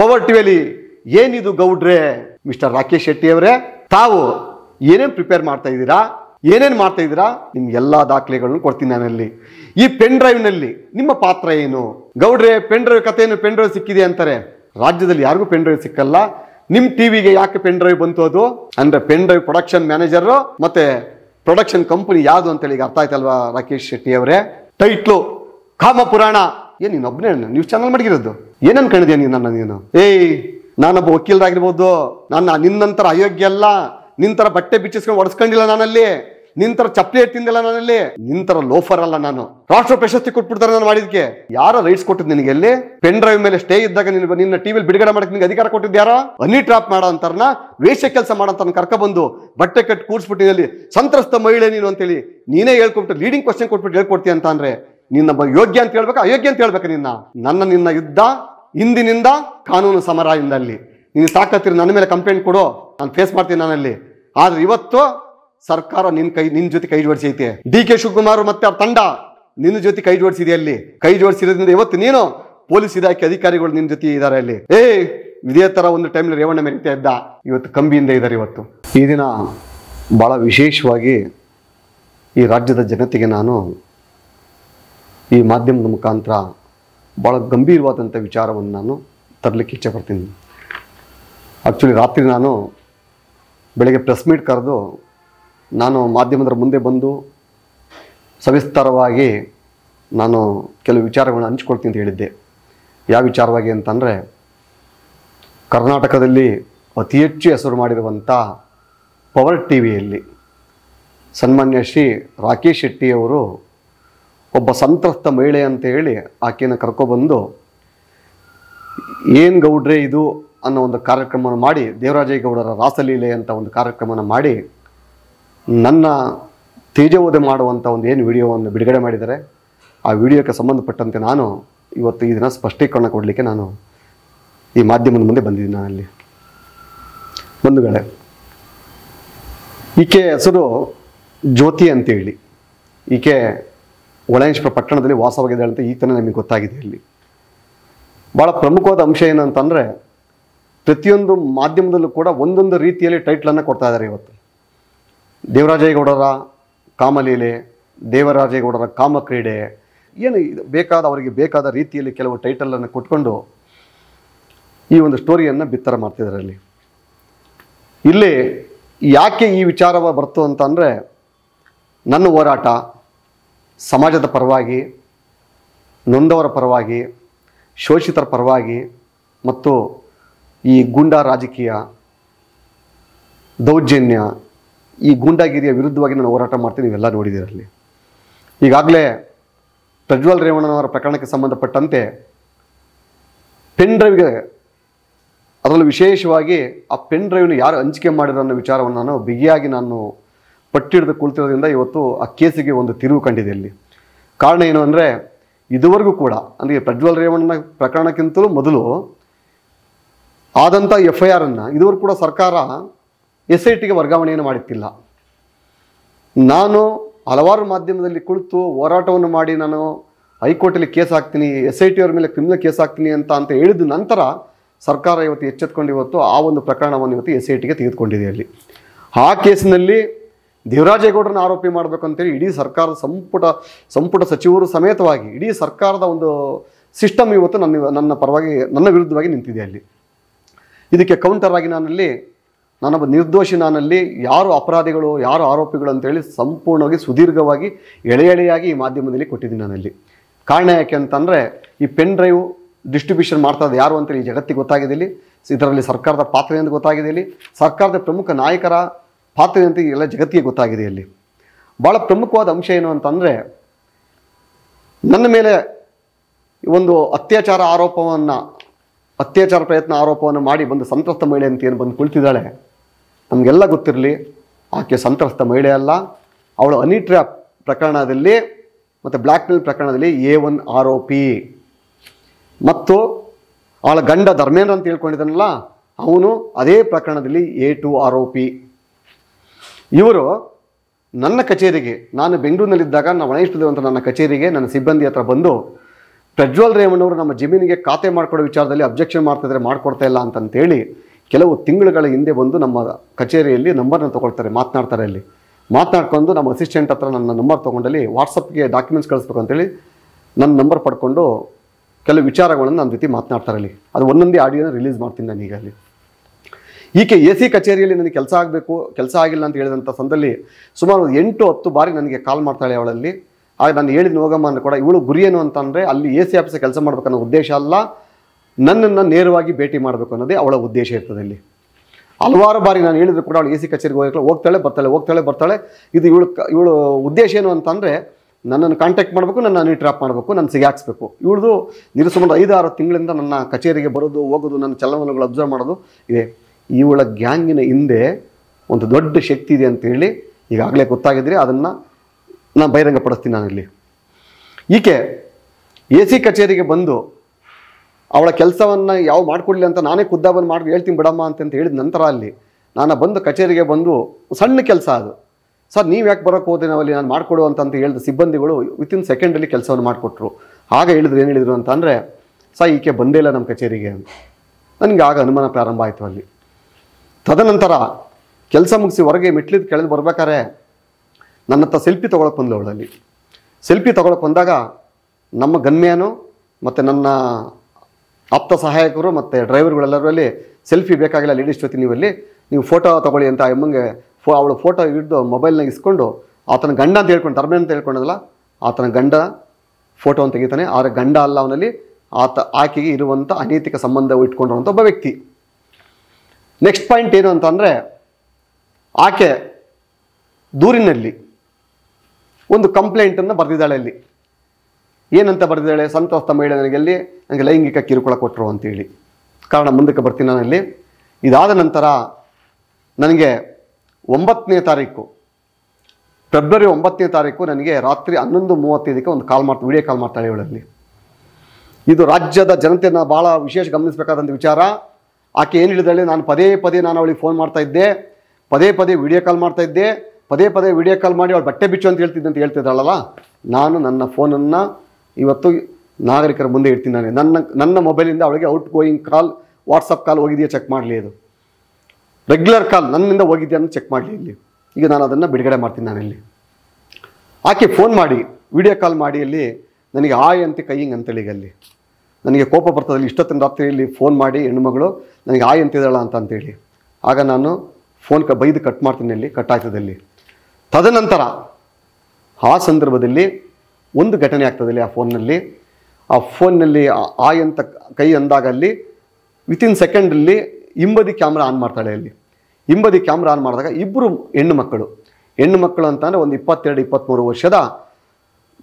power ಟಿವಿಯಲ್ಲಿ ಏನಿದು ಗೌಡ್ರೆ ಮಿಸ್ಟರ್ ರಾಕೇಶ್ ಶೆಟ್ಟಿ ಅವರೇ ತಾವು ಏನೇನು ಪ್ರಿಪೇರ್ ಮಾಡ್ತಾ ಇದ್ದೀರಾ ಏನೇನು ಮಾಡ್ತಾ ಇದ್ದೀರಾ ನಿಮ್ಗೆ ಎಲ್ಲ ದಾಖಲೆಗಳನ್ನು ಕೊಡ್ತೀನಿ ನಾನಲ್ಲಿ ಈ ಪೆನ್ ಡ್ರೈವ್ನಲ್ಲಿ ನಿಮ್ಮ ಪಾತ್ರ ಏನು ಗೌಡ್ರೆ ಪೆನ್ ಡ್ರೈವ್ ಕಥೆಯನ್ನು ಪೆನ್ ಡ್ರೈವ್ ಸಿಕ್ಕಿದೆ ಅಂತಾರೆ ರಾಜ್ಯದಲ್ಲಿ ಯಾರಿಗೂ ಪೆನ್ ಡ್ರೈವ್ ಸಿಕ್ಕಲ್ಲ ನಿಮ್ಮ ಟಿವಿಗೆ ಯಾಕೆ ಪೆನ್ ಡ್ರೈವ್ ಬಂತು ಅದು ಅಂದರೆ ಪೆನ್ ಡ್ರೈವ್ ಪ್ರೊಡಕ್ಷನ್ ಮ್ಯಾನೇಜರು ಮತ್ತೆ ಪ್ರೊಡಕ್ಷನ್ ಕಂಪನಿ ಯಾವುದು ಅಂತೇಳಿ ಈಗ ಅರ್ಥ ಆಯ್ತಲ್ವಾ ರಾಕೇಶ್ ಶೆಟ್ಟಿ ಅವರೇ ಟೈಟ್ಲು ಕಾಮ ಪುರಾಣ ಏನ್ ಇನ್ನೊಬ್ಬನೇ ಒಬ್ಬನೇ ನ್ಯೂಸ್ ಚಾನಲ್ ಮಾಡಿರೋದು ಏನೇನು ಅನ್ಕೊಂಡಿದ್ಯಾ ನೀನು ನನ್ನ ನೀನು ಏಯ್ ನಾನೊಬ್ಬ ವಕೀಲರಾಗಿರ್ಬೋದು ನಾನು ನಿನ್ನಂತರ ಅಯೋಗ್ಯ ಅಲ್ಲ ನಿಂತರ ಬಟ್ಟೆ ಬಿಚ್ಚಿಸ್ಕೊಂಡು ಒಡಿಸ್ಕೊಂಡಿಲ್ಲ ನಾನಲ್ಲಿ ನಿಂತರ ಚಪ್ಪಲಿ ತಿಂದಿಲ್ಲ ನಾನಲ್ಲಿ ನಿಂತರ ಲೋಫರ್ ಅಲ್ಲ ನಾನು ರಾಷ್ಟ್ರ ಪ್ರಶಸ್ತಿ ಕೊಟ್ಬಿಡ್ತಾರೆ ನಾನು ಮಾಡಿದ್ಕೆ ಯಾರ ರೈಟ್ಸ್ ಕೊಟ್ಟಿದ್ ನಿನಗೆ ಎಲ್ಲಿ ಪೆನ್ ಡ್ರೈವ್ ಮೇಲೆ ಸ್ಟೇ ಇದ್ದಾಗ ನಿನ್ನ ನಿನ್ನ ಟಿವಿಲಿ ಬಿಡುಗಡೆ ಮಾಡಕ್ಕೆ ನಿನ್ಗೆ ಅಧಿಕಾರ ಕೊಟ್ಟಿದ್ದು ಯಾರ ಅನ್ನಿ ಟ್ರಾಪ್ ಮಾಡೋ ಅಂತಾರನ ವೇಷ ಕೆಲಸ ಮಾಡೋ ಕರ್ಕ ಬಂದು ಬಟ್ಟೆ ಕಟ್ ಕೂರಿಸ್ಬಿಟ್ಟಿನಲ್ಲಿ ಸಂತ್ರಸ್ತ ಮಹಿಳೆ ನೀನು ಅಂತೇಳಿ ನೀನೇ ಹೇಳ್ಕೊಟ್ಟು ಲೀಡಿಂಗ್ ಕ್ವಶನ್ ಕೊಟ್ಬಿಟ್ಟು ಹೇಳ್ಕೊಡ್ತೀಯ ಅಂತ ಅಂದ್ರೆ ನಿನ್ನ ಯೋಗ್ಯ ಅಂತ ಹೇಳ್ಬೇಕು ಅಯೋಗ್ಯ ಅಂತ ಹೇಳ್ಬೇಕು ನಿನ್ನ ನನ್ನ ನಿನ್ನ ಯುದ್ಧ ಇಂದಿನಿಂದ ಕಾನೂನು ಸಮರ ಇಂದಲ್ಲಿ ನೀನು ಸಾಕತ್ತಿರ ನನ್ನ ಮೇಲೆ ಕಂಪ್ಲೇಂಟ್ ಕೊಡು ನಾನು ಫೇಸ್ ಮಾಡ್ತೀನಿ ನಾನಲ್ಲಿ ಆದ್ರೆ ಇವತ್ತು ಸರ್ಕಾರ ನಿನ್ನ ಕೈ ನಿನ್ನ ಜೊತೆ ಕೈ ಜೋಡಿಸೈತೆ ಡಿ ಕೆ ಶಿವಕುಮಾರ್ ಮತ್ತೆ ಅವ್ರ ತಂಡ ನಿನ್ನ ಜೊತೆ ಕೈ ಜೋಡಿಸಿದೆ ಅಲ್ಲಿ ಕೈ ಜೋಡಿಸಿರೋದ್ರಿಂದ ಇವತ್ತು ನೀನು ಪೊಲೀಸ್ ಇಲಾಖೆ ಅಧಿಕಾರಿಗಳು ನಿನ್ನ ಜೊತೆ ಇದ್ದಾರೆ ಅಲ್ಲಿ ಏ ಇದೇ ತರ ಒಂದು ಟೈಮ್ಲಿ ರೇವಣ್ಣ ಮೆರಿತ ಇದ್ದ ಇವತ್ತು ಕಂಬಿಯಿಂದ ಇದ್ದಾರೆ ಇವತ್ತು ಈ ದಿನ ಭಾಳ ವಿಶೇಷವಾಗಿ ಈ ರಾಜ್ಯದ ಜನತೆಗೆ ನಾನು ಈ ಮಾಧ್ಯಮದ ಮುಖಾಂತರ ಭಾಳ ಗಂಭೀರವಾದಂಥ ವಿಚಾರವನ್ನು ನಾನು ತರಲಿಕ್ಕೆ ಇಚ್ಛೆ ಪಡ್ತೀನಿ ಆ್ಯಕ್ಚುಲಿ ರಾತ್ರಿ ನಾನು ಬೆಳಗ್ಗೆ ಪ್ರೆಸ್ ಮೀಟ್ ಕರೆದು ನಾನು ಮಾಧ್ಯಮದರ ಮುಂದೆ ಬಂದು ಸವಿಸ್ತಾರವಾಗಿ ನಾನು ಕೆಲವು ವಿಚಾರಗಳನ್ನು ಹಂಚ್ಕೊಳ್ತೀನಿ ಅಂತ ಹೇಳಿದ್ದೆ ಯಾವ ವಿಚಾರವಾಗಿ ಅಂತಂದರೆ ಕರ್ನಾಟಕದಲ್ಲಿ ಅತಿ ಹೆಚ್ಚು ಹೆಸರು ಮಾಡಿರುವಂಥ ಪವರ್ ಟಿ ವಿಯಲ್ಲಿ ಸನ್ಮಾನ್ಯ ಶ್ರೀ ರಾಕೇಶ್ ಶೆಟ್ಟಿಯವರು ಒಬ್ಬ ಸಂತ್ರಸ್ತ ಮಹಿಳೆ ಅಂತ ಹೇಳಿ ಆಕೆಯನ್ನು ಕರ್ಕೊಬಂದು ಏನು ಗೌಡ್ರೆ ಇದು ಅನ್ನೋ ಒಂದು ಕಾರ್ಯಕ್ರಮವನ್ನು ಮಾಡಿ ದೇವರಾಜೇಗೌಡರ ರಾಸಲೀಲೆ ಅಂತ ಒಂದು ಕಾರ್ಯಕ್ರಮನ ಮಾಡಿ ನನ್ನ ತೇಜವಧೆ ಮಾಡುವಂಥ ಒಂದು ಏನು ವಿಡಿಯೋವನ್ನು ಬಿಡುಗಡೆ ಮಾಡಿದ್ದಾರೆ ಆ ವಿಡಿಯೋಕ್ಕೆ ಸಂಬಂಧಪಟ್ಟಂತೆ ನಾನು ಇವತ್ತು ಇದನ್ನು ಸ್ಪಷ್ಟೀಕರಣ ಕೊಡಲಿಕ್ಕೆ ನಾನು ಈ ಮಾಧ್ಯಮದ ಮುಂದೆ ಬಂದಿದ್ದೀನಿ ನಾನಲ್ಲಿ ಬಂಧುಗಳೇ ಈಕೆ ಹೆಸರು ಜ್ಯೋತಿ ಅಂತೇಳಿ ಈಕೆ ಒಳಯಂಶ್ಪುರ ಪಟ್ಟಣದಲ್ಲಿ ವಾಸವಾಗಿದೆ ಅಂತ ಈತನ ನಮಗೆ ಗೊತ್ತಾಗಿದೆ ಇಲ್ಲಿ ಭಾಳ ಪ್ರಮುಖವಾದ ಅಂಶ ಏನಂತಂದರೆ ಪ್ರತಿಯೊಂದು ಮಾಧ್ಯಮದಲ್ಲೂ ಕೂಡ ಒಂದೊಂದು ರೀತಿಯಲ್ಲಿ ಟೈಟ್ಲನ್ನು ಕೊಡ್ತಾ ಇದ್ದಾರೆ ಇವತ್ತು ದೇವರಾಜೇಗೌಡರ ಕಾಮಲೀಲೆ ದೇವರಾಜೇಗೌಡರ ಕಾಮಕ್ರೀಡೆ ಏನು ಇದು ಬೇಕಾದ ಅವರಿಗೆ ಬೇಕಾದ ರೀತಿಯಲ್ಲಿ ಕೆಲವು ಟೈಟಲನ್ನು ಕೊಟ್ಕೊಂಡು ಈ ಒಂದು ಸ್ಟೋರಿಯನ್ನು ಬಿತ್ತರ ಮಾಡ್ತಿದ್ದಾರೆ ಅಲ್ಲಿ ಇಲ್ಲಿ ಯಾಕೆ ಈ ವಿಚಾರ ಬರ್ತು ಅಂತಂದರೆ ನನ್ನ ಹೋರಾಟ ಸಮಾಜದ ಪರವಾಗಿ ನೊಂದವರ ಪರವಾಗಿ ಶೋಷಿತರ ಪರವಾಗಿ ಮತ್ತು ಈ ಗೂಂಡಾ ರಾಜಕೀಯ ದೌರ್ಜನ್ಯ ಈ ಗೂಂಡಾಗಿರಿಯ ವಿರುದ್ಧವಾಗಿ ನಾನು ಹೋರಾಟ ಮಾಡ್ತೀನಿ ನೀವೆಲ್ಲ ನೋಡಿದಿರಲ್ಲಿ ಈಗಾಗಲೇ ಪ್ರಜ್ವಲ್ ರೇವಣ್ಣನವರ ಪ್ರಕರಣಕ್ಕೆ ಸಂಬಂಧಪಟ್ಟಂತೆ ಪೆನ್ ಡ್ರೈವ್ಗೆ ಅದರಲ್ಲೂ ವಿಶೇಷವಾಗಿ ಆ ಪೆನ್ ಡ್ರೈವ್ನ ಯಾರು ಹಂಚಿಕೆ ಮಾಡಿರೋ ಅನ್ನೋ ವಿಚಾರವನ್ನು ನಾನು ಬಿಗಿಯಾಗಿ ನಾನು ಹಿಡಿದು ಕುಳಿತಿರೋದ್ರಿಂದ ಇವತ್ತು ಆ ಕೇಸಿಗೆ ಒಂದು ತಿರುವು ಕಂಡಿದೆ ಇಲ್ಲಿ ಕಾರಣ ಏನು ಅಂದರೆ ಇದುವರೆಗೂ ಕೂಡ ಅಂದರೆ ಪ್ರಜ್ವಲ್ ರೇವಣ್ಣನ ಪ್ರಕರಣಕ್ಕಿಂತಲೂ ಮೊದಲು ಆದಂಥ ಎಫ್ ಐ ಆರನ್ನು ಇದುವರೆಗೂ ಕೂಡ ಸರ್ಕಾರ ಎಸ್ ಐ ಟಿಗೆ ವರ್ಗಾವಣೆಯನ್ನು ಮಾಡುತ್ತಿಲ್ಲ ನಾನು ಹಲವಾರು ಮಾಧ್ಯಮದಲ್ಲಿ ಕುಳಿತು ಹೋರಾಟವನ್ನು ಮಾಡಿ ನಾನು ಹೈಕೋರ್ಟಲ್ಲಿ ಕೇಸ್ ಹಾಕ್ತೀನಿ ಎಸ್ ಐ ಟಿ ಮೇಲೆ ಕ್ರಿಮಿನಲ್ ಕೇಸ್ ಹಾಕ್ತೀನಿ ಅಂತ ಅಂತ ಹೇಳಿದ ನಂತರ ಸರ್ಕಾರ ಇವತ್ತು ಎಚ್ಚೆತ್ಕೊಂಡು ಇವತ್ತು ಆ ಒಂದು ಪ್ರಕರಣವನ್ನು ಇವತ್ತು ಎಸ್ ಐ ಟಿಗೆ ತೆಗೆದುಕೊಂಡಿದೆ ಅಲ್ಲಿ ಆ ಕೇಸಿನಲ್ಲಿ ದೇವರಾಜೇಗೌಡರನ್ನ ಆರೋಪಿ ಮಾಡಬೇಕಂತೇಳಿ ಇಡೀ ಸರ್ಕಾರದ ಸಂಪುಟ ಸಂಪುಟ ಸಚಿವರು ಸಮೇತವಾಗಿ ಇಡೀ ಸರ್ಕಾರದ ಒಂದು ಸಿಸ್ಟಮ್ ಇವತ್ತು ನನ್ನ ನನ್ನ ಪರವಾಗಿ ನನ್ನ ವಿರುದ್ಧವಾಗಿ ನಿಂತಿದೆ ಅಲ್ಲಿ ಇದಕ್ಕೆ ಕೌಂಟರ್ ಆಗಿ ನಾನಲ್ಲಿ ನಾನೊಬ್ಬ ನಿರ್ದೋಷಿ ನಾನಲ್ಲಿ ಯಾರು ಅಪರಾಧಿಗಳು ಯಾರು ಆರೋಪಿಗಳು ಅಂತೇಳಿ ಸಂಪೂರ್ಣವಾಗಿ ಸುದೀರ್ಘವಾಗಿ ಎಳೆ ಎಳೆಯಾಗಿ ಈ ಮಾಧ್ಯಮದಲ್ಲಿ ಕೊಟ್ಟಿದ್ದೀನಿ ನಾನಲ್ಲಿ ಕಾರಣ ಯಾಕೆ ಅಂತಂದರೆ ಈ ಪೆನ್ ಡ್ರೈವ್ ಡಿಸ್ಟ್ರಿಬ್ಯೂಷನ್ ಮಾಡ್ತಾ ಯಾರು ಅಂತೇಳಿ ಈ ಜಗತ್ತಿಗೆ ಗೊತ್ತಾಗಿದೆ ಇದರಲ್ಲಿ ಸರ್ಕಾರದ ಪಾತ್ರ ಎಂದು ಗೊತ್ತಾಗಿದೆ ಸರ್ಕಾರದ ಪ್ರಮುಖ ನಾಯಕರ ಪಾತ್ರೆ ಅಂತ ಎಲ್ಲ ಜಗತ್ತಿಗೆ ಗೊತ್ತಾಗಿದೆ ಇಲ್ಲಿ ಭಾಳ ಪ್ರಮುಖವಾದ ಅಂಶ ಏನು ಅಂತಂದರೆ ನನ್ನ ಮೇಲೆ ಒಂದು ಅತ್ಯಾಚಾರ ಆರೋಪವನ್ನು ಅತ್ಯಾಚಾರ ಪ್ರಯತ್ನ ಆರೋಪವನ್ನು ಮಾಡಿ ಬಂದು ಸಂತ್ರಸ್ತ ಮಹಿಳೆ ಅಂತ ಏನು ಬಂದು ಕುಳಿತಿದ್ದಾಳೆ ನಮಗೆಲ್ಲ ಗೊತ್ತಿರಲಿ ಆಕೆ ಸಂತ್ರಸ್ತ ಮಹಿಳೆ ಅಲ್ಲ ಅವಳು ಅನಿಟ್ರ ಪ್ರಕರಣದಲ್ಲಿ ಮತ್ತು ಬ್ಲ್ಯಾಕ್ಮೇಲ್ ಪ್ರಕರಣದಲ್ಲಿ ಎ ಒನ್ ಆರೋಪಿ ಮತ್ತು ಅವಳ ಗಂಡ ಧರ್ಮೇಂದ್ರ ಅಂತ ಹೇಳ್ಕೊಂಡಿದ್ದಾನಲ್ಲ ಅವನು ಅದೇ ಪ್ರಕರಣದಲ್ಲಿ ಎ ಟು ಆರೋಪಿ ಇವರು ನನ್ನ ಕಚೇರಿಗೆ ನಾನು ಬೆಂಗಳೂರಿನಲ್ಲಿದ್ದಾಗ ನಾವು ಅಂತ ನನ್ನ ಕಚೇರಿಗೆ ನನ್ನ ಸಿಬ್ಬಂದಿ ಹತ್ರ ಬಂದು ಪ್ರಜ್ವಲ್ ರೇವಣ್ಣವರು ನಮ್ಮ ಜಮೀನಿಗೆ ಖಾತೆ ಮಾಡಿಕೊಡೋ ವಿಚಾರದಲ್ಲಿ ಅಬ್ಜೆಕ್ಷನ್ ಮಾಡ್ತಿದ್ರೆ ಮಾಡಿಕೊಡ್ತಾ ಇಲ್ಲ ಅಂತಂತೇಳಿ ಕೆಲವು ತಿಂಗಳುಗಳ ಹಿಂದೆ ಬಂದು ನಮ್ಮ ಕಚೇರಿಯಲ್ಲಿ ನಂಬರ್ನ ತೊಗೊಳ್ತಾರೆ ಮಾತನಾಡ್ತಾರೆ ಅಲ್ಲಿ ಮಾತನಾಡ್ಕೊಂಡು ನಮ್ಮ ಅಸಿಸ್ಟೆಂಟ್ ಹತ್ರ ನನ್ನ ನಂಬರ್ ತೊಗೊಂಡಲ್ಲಿ ವಾಟ್ಸಪ್ಗೆ ಡಾಕ್ಯುಮೆಂಟ್ಸ್ ಕಳಿಸ್ಬೇಕು ಅಂತೇಳಿ ನನ್ನ ನಂಬರ್ ಪಡ್ಕೊಂಡು ಕೆಲವು ವಿಚಾರಗಳನ್ನು ನನ್ನ ಜೊತೆ ಮಾತನಾಡ್ತಾರೆ ಅಲ್ಲಿ ಅದು ಒಂದೊಂದೇ ಆಡಿಯೋನ ರಿಲೀಸ್ ಮಾಡ್ತೀನಿ ನಾನೀಗ ಅಲ್ಲಿ ಈಕೆ ಎ ಸಿ ಕಚೇರಿಯಲ್ಲಿ ನನಗೆ ಕೆಲಸ ಆಗಬೇಕು ಕೆಲಸ ಆಗಿಲ್ಲ ಅಂತ ಹೇಳಿದಂಥ ಸಂದಲ್ಲಿ ಸುಮಾರು ಎಂಟು ಹತ್ತು ಬಾರಿ ನನಗೆ ಕಾಲ್ ಮಾಡ್ತಾಳೆ ಅವಳಲ್ಲಿ ಆಗ ನಾನು ಹೇಳಿದ ಹೋಗಮ್ಮ ಅಂತ ಕೂಡ ಇವಳು ಗುರಿ ಏನು ಅಂತಂದರೆ ಅಲ್ಲಿ ಎ ಸಿ ಆಫೀಸಲ್ಲಿ ಕೆಲಸ ಮಾಡಬೇಕನ್ನೋ ಉದ್ದೇಶ ಅಲ್ಲ ನನ್ನನ್ನು ನೇರವಾಗಿ ಭೇಟಿ ಮಾಡಬೇಕು ಅನ್ನೋದೇ ಅವಳ ಉದ್ದೇಶ ಇರ್ತದೆ ಅಲ್ಲಿ ಹಲವಾರು ಬಾರಿ ನಾನು ಹೇಳಿದ್ರು ಕೂಡ ಅವಳು ಎ ಸಿ ಕಚೇರಿಗೆ ಹೋಗಿ ಹೋಗ್ತಾಳೆ ಬರ್ತಾಳೆ ಹೋಗ್ತಾಳೆ ಬರ್ತಾಳೆ ಇದು ಇವಳು ಇವಳು ಉದ್ದೇಶ ಏನು ಅಂತಂದರೆ ನನ್ನನ್ನು ಕಾಂಟ್ಯಾಕ್ಟ್ ಮಾಡಬೇಕು ನನ್ನ ನಾನು ಟ್ರ್ಯಾಪ್ ಮಾಡಬೇಕು ನಾನು ಸಿಗಾಕ್ಸ್ಬೇಕು ಇವಳದು ನಿರ್ಸುಮಾರು ಸುಮಾರು ಐದಾರು ತಿಂಗಳಿಂದ ನನ್ನ ಕಚೇರಿಗೆ ಬರೋದು ಹೋಗೋದು ನನ್ನ ಚಲನವಲಗಳು ಅಬ್ಸರ್ವ್ ಮಾಡೋದು ಇದೆ ಇವಳ ಗ್ಯಾಂಗಿನ ಹಿಂದೆ ಒಂದು ದೊಡ್ಡ ಶಕ್ತಿ ಇದೆ ಅಂತೇಳಿ ಈಗಾಗಲೇ ಗೊತ್ತಾಗಿದ್ರೆ ಅದನ್ನು ನಾನು ಬಹಿರಂಗಪಡಿಸ್ತೀನಿ ನಾನಿಲ್ಲಿ ಈಕೆ ಎ ಸಿ ಕಚೇರಿಗೆ ಬಂದು ಅವಳ ಕೆಲಸವನ್ನು ಯಾವ ಮಾಡಿಕೊಡ್ಲಿ ಅಂತ ನಾನೇ ಖುದ್ದ ಬಂದು ಮಾಡಿ ಹೇಳ್ತೀನಿ ಬಿಡಮ್ಮ ಅಂತ ಹೇಳಿದ ನಂತರ ಅಲ್ಲಿ ನಾನು ಬಂದು ಕಚೇರಿಗೆ ಬಂದು ಸಣ್ಣ ಕೆಲಸ ಅದು ಸರ್ ನೀವು ಯಾಕೆ ಬರೋಕ್ಕೆ ಹೋದೆ ನಾವಲ್ಲಿ ನಾನು ಮಾಡಿಕೊಡು ಅಂತ ಹೇಳಿದ ಸಿಬ್ಬಂದಿಗಳು ವಿತಿನ್ ಸೆಕೆಂಡಲ್ಲಿ ಕೆಲಸವನ್ನು ಮಾಡಿಕೊಟ್ರು ಆಗ ಹೇಳಿದ್ರು ಏನು ಹೇಳಿದರು ಅಂತಂದರೆ ಸರ್ ಈಕೆ ಬಂದೇ ಇಲ್ಲ ನಮ್ಮ ಕಚೇರಿಗೆ ನನಗೆ ಆಗ ಅನುಮಾನ ಪ್ರಾರಂಭ ಆಯಿತು ಅಲ್ಲಿ ತದನಂತರ ಕೆಲಸ ಮುಗಿಸಿ ಹೊರಗೆ ಮೆಟ್ಲಿದ್ದು ಕೆಳಗೆ ಬರ್ಬೇಕಾದ್ರೆ ನನ್ನ ಹತ್ರ ಸೆಲ್ಫಿ ತೊಗೊಳಕ್ಕೆ ಬಂದಳು ಅವಳಲ್ಲಿ ಸೆಲ್ಫಿ ತೊಗೊಳಕ್ಕೆ ಬಂದಾಗ ನಮ್ಮ ಗನ್ಮ್ಯಾನು ಮತ್ತು ನನ್ನ ಆಪ್ತ ಸಹಾಯಕರು ಮತ್ತು ಡ್ರೈವರ್ಗಳೆಲ್ಲರಲ್ಲಿ ಸೆಲ್ಫಿ ಬೇಕಾಗಿಲ್ಲ ಲೇಡೀಸ್ ಜೊತೆ ನೀವಲ್ಲಿ ನೀವು ಫೋಟೋ ತೊಗೊಳ್ಳಿ ಅಂತ ಎಮ್ಮಂಗೆ ಫೋ ಅವಳ ಫೋಟೋ ಹಿಡಿದು ಮೊಬೈಲ್ನಾಗ ಇಸ್ಕೊಂಡು ಆತನ ಗಂಡ ಅಂತ ಹೇಳ್ಕೊಂಡು ಟರ್ಮೇನ್ ಅಂತ ಹೇಳ್ಕೊಂಡಲ್ಲ ಆತನ ಗಂಡ ಫೋಟೋವನ್ನು ತೆಗಿತಾನೆ ಆದರೆ ಗಂಡ ಅಲ್ಲ ಅವನಲ್ಲಿ ಆತ ಆಕೆಗೆ ಇರುವಂಥ ಅನೈತಿಕ ಸಂಬಂಧ ಇಟ್ಕೊಂಡಿರುವಂಥ ಒಬ್ಬ ವ್ಯಕ್ತಿ ನೆಕ್ಸ್ಟ್ ಪಾಯಿಂಟ್ ಏನು ಅಂತಂದರೆ ಆಕೆ ದೂರಿನಲ್ಲಿ ಒಂದು ಕಂಪ್ಲೇಂಟನ್ನು ಬರೆದಿದ್ದಾಳೆ ಅಲ್ಲಿ ಏನಂತ ಬರೆದಿದ್ದಾಳೆ ಸಂತೋಷ ಮಹಿಳೆ ನನಗೆ ಅಲ್ಲಿ ನನಗೆ ಲೈಂಗಿಕ ಕಿರುಕುಳ ಕೊಟ್ಟರು ಅಂತೇಳಿ ಕಾರಣ ಮುಂದಕ್ಕೆ ಬರ್ತೀನಿ ನಾನಲ್ಲಿ ಇದಾದ ನಂತರ ನನಗೆ ಒಂಬತ್ತನೇ ತಾರೀಕು ಫೆಬ್ರವರಿ ಒಂಬತ್ತನೇ ತಾರೀಕು ನನಗೆ ರಾತ್ರಿ ಹನ್ನೊಂದು ಮೂವತ್ತೈದಕ್ಕೆ ಒಂದು ಕಾಲ್ ಮಾಡ್ತಾ ವಿಡಿಯೋ ಕಾಲ್ ಮಾಡ್ತಾಳೆ ಇವಳಲ್ಲಿ ಇದು ರಾಜ್ಯದ ಜನತೆಯನ್ನು ಭಾಳ ವಿಶೇಷ ಗಮನಿಸಬೇಕಾದಂಥ ವಿಚಾರ ಆಕೆ ಏನು ಹೇಳಿದಾಳೆ ನಾನು ಪದೇ ಪದೇ ನಾನು ಅವಳಿಗೆ ಫೋನ್ ಮಾಡ್ತಾ ಇದ್ದೆ ಪದೇ ಪದೇ ವಿಡಿಯೋ ಕಾಲ್ ಮಾಡ್ತಾ ಇದ್ದೆ ಪದೇ ಪದೇ ವಿಡಿಯೋ ಕಾಲ್ ಮಾಡಿ ಅವಳು ಬಟ್ಟೆ ಬಿಚ್ಚು ಅಂತ ಹೇಳ್ತಿದ್ದೆ ಅಂತ ಹೇಳ್ತಿದ್ದಾಳಲ್ಲ ನಾನು ನನ್ನ ಫೋನನ್ನು ಇವತ್ತು ನಾಗರಿಕರ ಮುಂದೆ ಇಡ್ತೀನಿ ನಾನು ನನ್ನ ನನ್ನ ಮೊಬೈಲಿಂದ ಅವಳಿಗೆ out going call WhatsApp call ಹೋಗಿದೆಯಾ ಚೆಕ್ ಮಾಡಲಿ ಅದು ರೆಗ್ಯುಲರ್ ಕಾಲ್ ನನ್ನಿಂದ ಹೋಗಿದೆಯಾ ಅಂತ ಚೆಕ್ ಮಾಡಲಿ ಇಲ್ಲಿ ಈಗ ನಾನು ಅದನ್ನು ಬಿಡುಗಡೆ ಮಾಡ್ತೀನಿ ನಾನಿಲ್ಲಿ ಆಕೆ ಫೋನ್ ಮಾಡಿ ವಿಡಿಯೋ ಕಾಲ್ ಮಾಡಿ ಅಲ್ಲಿ ನನಗೆ ಆಯ್ ಅಂತ ಕೈಯಿಂಗ್ ಅಂತೇಳಿ ಅಲ್ಲಿ ನನಗೆ ಕೋಪ ಬರ್ತದಲ್ಲಿ ಇಷ್ಟೊತ್ತಿನ ಇಲ್ಲಿ ಫೋನ್ ಮಾಡಿ ಹೆಣ್ಣುಮಗಳು ನನಗೆ ಆಯ್ ಅಂತಿದ್ದಾಳ ಅಂತ ಅಂತೇಳಿ ಆಗ ನಾನು ಫೋನ್ ಕ ಬೈದು ಕಟ್ ಮಾಡ್ತೀನಿ ಅಲ್ಲಿ ಕಟ್ ಆಗ್ತದಲ್ಲಿ ತದನಂತರ ಆ ಸಂದರ್ಭದಲ್ಲಿ ಒಂದು ಘಟನೆ ಆಗ್ತದಲ್ಲಿ ಆ ಫೋನ್ನಲ್ಲಿ ಆ ಫೋನ್ನಲ್ಲಿ ಆಯ್ ಅಂತ ಕೈ ಅಂದಾಗ ಅಲ್ಲಿ ವಿತಿನ್ ಸೆಕೆಂಡಲ್ಲಿ ಹಿಂಬದಿ ಕ್ಯಾಮ್ರಾ ಆನ್ ಮಾಡ್ತಾಳೆ ಅಲ್ಲಿ ಹಿಂಬದಿ ಕ್ಯಾಮ್ರಾ ಆನ್ ಮಾಡಿದಾಗ ಇಬ್ಬರು ಹೆಣ್ಣು ಮಕ್ಕಳು ಹೆಣ್ಣು ಮಕ್ಕಳು ಅಂತಂದರೆ ಒಂದು ಇಪ್ಪತ್ತೆರಡು ಇಪ್ಪತ್ತ್ಮೂರು ವರ್ಷದ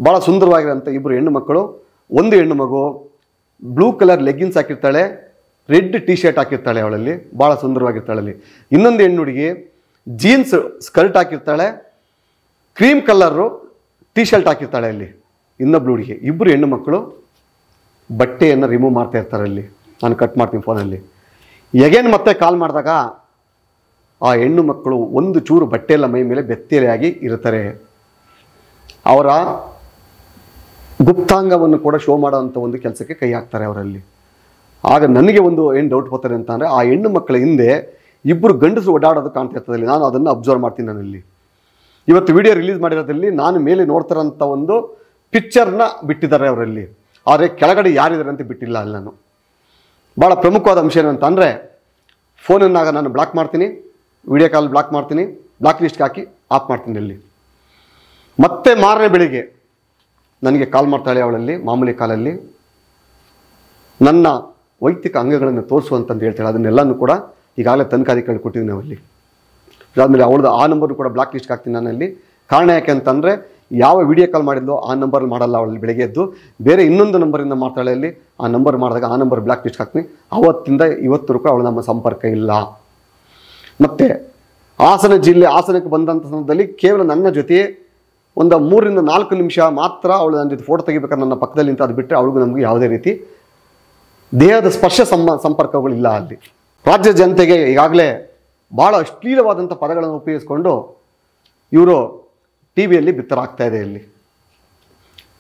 ಭಾಳ ಸುಂದರವಾಗಿರೋಂಥ ಇಬ್ಬರು ಹೆಣ್ಣು ಮಕ್ಕಳು ಒಂದು ಹೆಣ್ಣು ಮಗು ಬ್ಲೂ ಕಲರ್ ಲೆಗ್ಗಿನ್ಸ್ ಹಾಕಿರ್ತಾಳೆ ರೆಡ್ ಟಿ ಶರ್ಟ್ ಹಾಕಿರ್ತಾಳೆ ಅವಳಲ್ಲಿ ಭಾಳ ಸುಂದರವಾಗಿರ್ತಾಳೆ ಅಲ್ಲಿ ಇನ್ನೊಂದು ಹೆಣ್ಣು ಹುಡುಗಿ ಜೀನ್ಸ್ ಸ್ಕರ್ಟ್ ಹಾಕಿರ್ತಾಳೆ ಕ್ರೀಮ್ ಕಲರು ಟಿ ಶರ್ಟ್ ಹಾಕಿರ್ತಾಳೆ ಅಲ್ಲಿ ಇನ್ನೊಬ್ಳು ಹುಡುಗಿ ಇಬ್ಬರು ಹೆಣ್ಣು ಮಕ್ಕಳು ಬಟ್ಟೆಯನ್ನು ರಿಮೂವ್ ಮಾಡ್ತಾ ಇರ್ತಾರೆ ಅಲ್ಲಿ ನಾನು ಕಟ್ ಮಾಡ್ತೀನಿ ಫೋನಲ್ಲಿ ಎಗೇನ್ ಮತ್ತೆ ಕಾಲ್ ಮಾಡಿದಾಗ ಆ ಹೆಣ್ಣು ಮಕ್ಕಳು ಒಂದು ಚೂರು ಬಟ್ಟೆಯೆಲ್ಲ ಮೈ ಮೇಲೆ ಬೆತ್ತಲೆಯಾಗಿ ಇರ್ತಾರೆ ಅವರ ಗುಪ್ತಾಂಗವನ್ನು ಕೂಡ ಶೋ ಮಾಡೋವಂಥ ಒಂದು ಕೆಲಸಕ್ಕೆ ಕೈ ಹಾಕ್ತಾರೆ ಅವರಲ್ಲಿ ಆಗ ನನಗೆ ಒಂದು ಏನು ಡೌಟ್ ಬರ್ತಾರೆ ಅಂತ ಅಂದರೆ ಆ ಹೆಣ್ಣು ಮಕ್ಕಳ ಹಿಂದೆ ಇಬ್ಬರು ಗಂಡಸು ಓಡಾಡೋದು ಕಾಣ್ತಿರ್ತದೆ ನಾನು ಅದನ್ನು ಅಬ್ಸರ್ವ್ ಮಾಡ್ತೀನಿ ನಾನಲ್ಲಿ ಇವತ್ತು ವಿಡಿಯೋ ರಿಲೀಸ್ ಮಾಡಿರೋದ್ರಲ್ಲಿ ನಾನು ಮೇಲೆ ನೋಡ್ತಾರಂಥ ಒಂದು ಪಿಕ್ಚರ್ನ ಬಿಟ್ಟಿದ್ದಾರೆ ಅವರಲ್ಲಿ ಆದರೆ ಕೆಳಗಡೆ ಯಾರಿದ್ದಾರೆ ಅಂತ ಬಿಟ್ಟಿಲ್ಲ ಅಲ್ಲಿ ನಾನು ಭಾಳ ಪ್ರಮುಖವಾದ ಅಂಶ ಏನಂತ ಅಂದರೆ ಫೋನನ್ನಾಗ ನಾನು ಬ್ಲಾಕ್ ಮಾಡ್ತೀನಿ ವಿಡಿಯೋ ಕಾಲ್ ಬ್ಲಾಕ್ ಮಾಡ್ತೀನಿ ಬ್ಲಾಕ್ ಲಿಸ್ಟ್ಗೆ ಹಾಕಿ ಆಫ್ ಮಾಡ್ತೀನಿ ಅಲ್ಲಿ ಮತ್ತೆ ಮಾರನೇ ಬೆಳಿಗ್ಗೆ ನನಗೆ ಕಾಲ್ ಮಾಡ್ತಾಳೆ ಅವಳಲ್ಲಿ ಮಾಮೂಲಿ ಕಾಲಲ್ಲಿ ನನ್ನ ವೈಯಕ್ತಿಕ ಅಂಗಗಳನ್ನು ತೋರಿಸು ಹೇಳ್ತಾಳೆ ಅದನ್ನೆಲ್ಲನೂ ಕೂಡ ಈಗಾಗಲೇ ತನಿಖಾಧಿಕಾರಿ ಕೊಟ್ಟಿದ್ದೀವಿ ನಾವಲ್ಲಿ ಅದಾದಮೇಲೆ ಅವಳದ ಆ ನಂಬರು ಕೂಡ ಬ್ಲಾಕ್ ಲಿಸ್ಟ್ಗೆ ಹಾಕ್ತೀನಿ ನಾನಲ್ಲಿ ಕಾರಣ ಯಾಕೆ ಅಂತಂದರೆ ಯಾವ ವಿಡಿಯೋ ಕಾಲ್ ಮಾಡಿದ್ಲೋ ಆ ನಂಬರ್ ಮಾಡಲ್ಲ ಅವಳು ಬೆಳಗ್ಗೆ ಎದ್ದು ಬೇರೆ ಇನ್ನೊಂದು ನಂಬರಿಂದ ಮಾಡ್ತಾಳೆ ಅಲ್ಲಿ ಆ ನಂಬರ್ ಮಾಡಿದಾಗ ಆ ನಂಬರ್ ಬ್ಲಾಕ್ ಲಿಸ್ಟ್ ಹಾಕ್ತೀನಿ ಅವತ್ತಿಂದ ಇವತ್ತು ರೂಪಾಯಿ ಅವಳು ನಮ್ಮ ಸಂಪರ್ಕ ಇಲ್ಲ ಮತ್ತು ಹಾಸನ ಜಿಲ್ಲೆ ಹಾಸನಕ್ಕೆ ಬಂದಂಥ ಸಂದರ್ಭದಲ್ಲಿ ಕೇವಲ ನನ್ನ ಜೊತೆಯೇ ಒಂದು ಮೂರರಿಂದ ನಾಲ್ಕು ನಿಮಿಷ ಮಾತ್ರ ಅವಳು ನನ್ನ ಜೊತೆ ಫೋಟೋ ತೆಗಿಬೇಕಾದ್ರೆ ನನ್ನ ಪಕ್ಕದಲ್ಲಿ ಅದು ಬಿಟ್ಟರೆ ಅವಳಿಗೂ ನಮಗೆ ಯಾವುದೇ ರೀತಿ ದೇಹದ ಸ್ಪರ್ಶ ಸಂಬ ಸಂಪರ್ಕಗಳಿಲ್ಲ ಅಲ್ಲಿ ರಾಜ್ಯ ಜನತೆಗೆ ಈಗಾಗಲೇ ಭಾಳ ಅಶ್ಲೀಲವಾದಂಥ ಪದಗಳನ್ನು ಉಪಯೋಗಿಸ್ಕೊಂಡು ಇವರು ಟಿ ವಿಯಲ್ಲಿ ಬಿತ್ತರಾಗ್ತಾ ಇದೆ ಇಲ್ಲಿ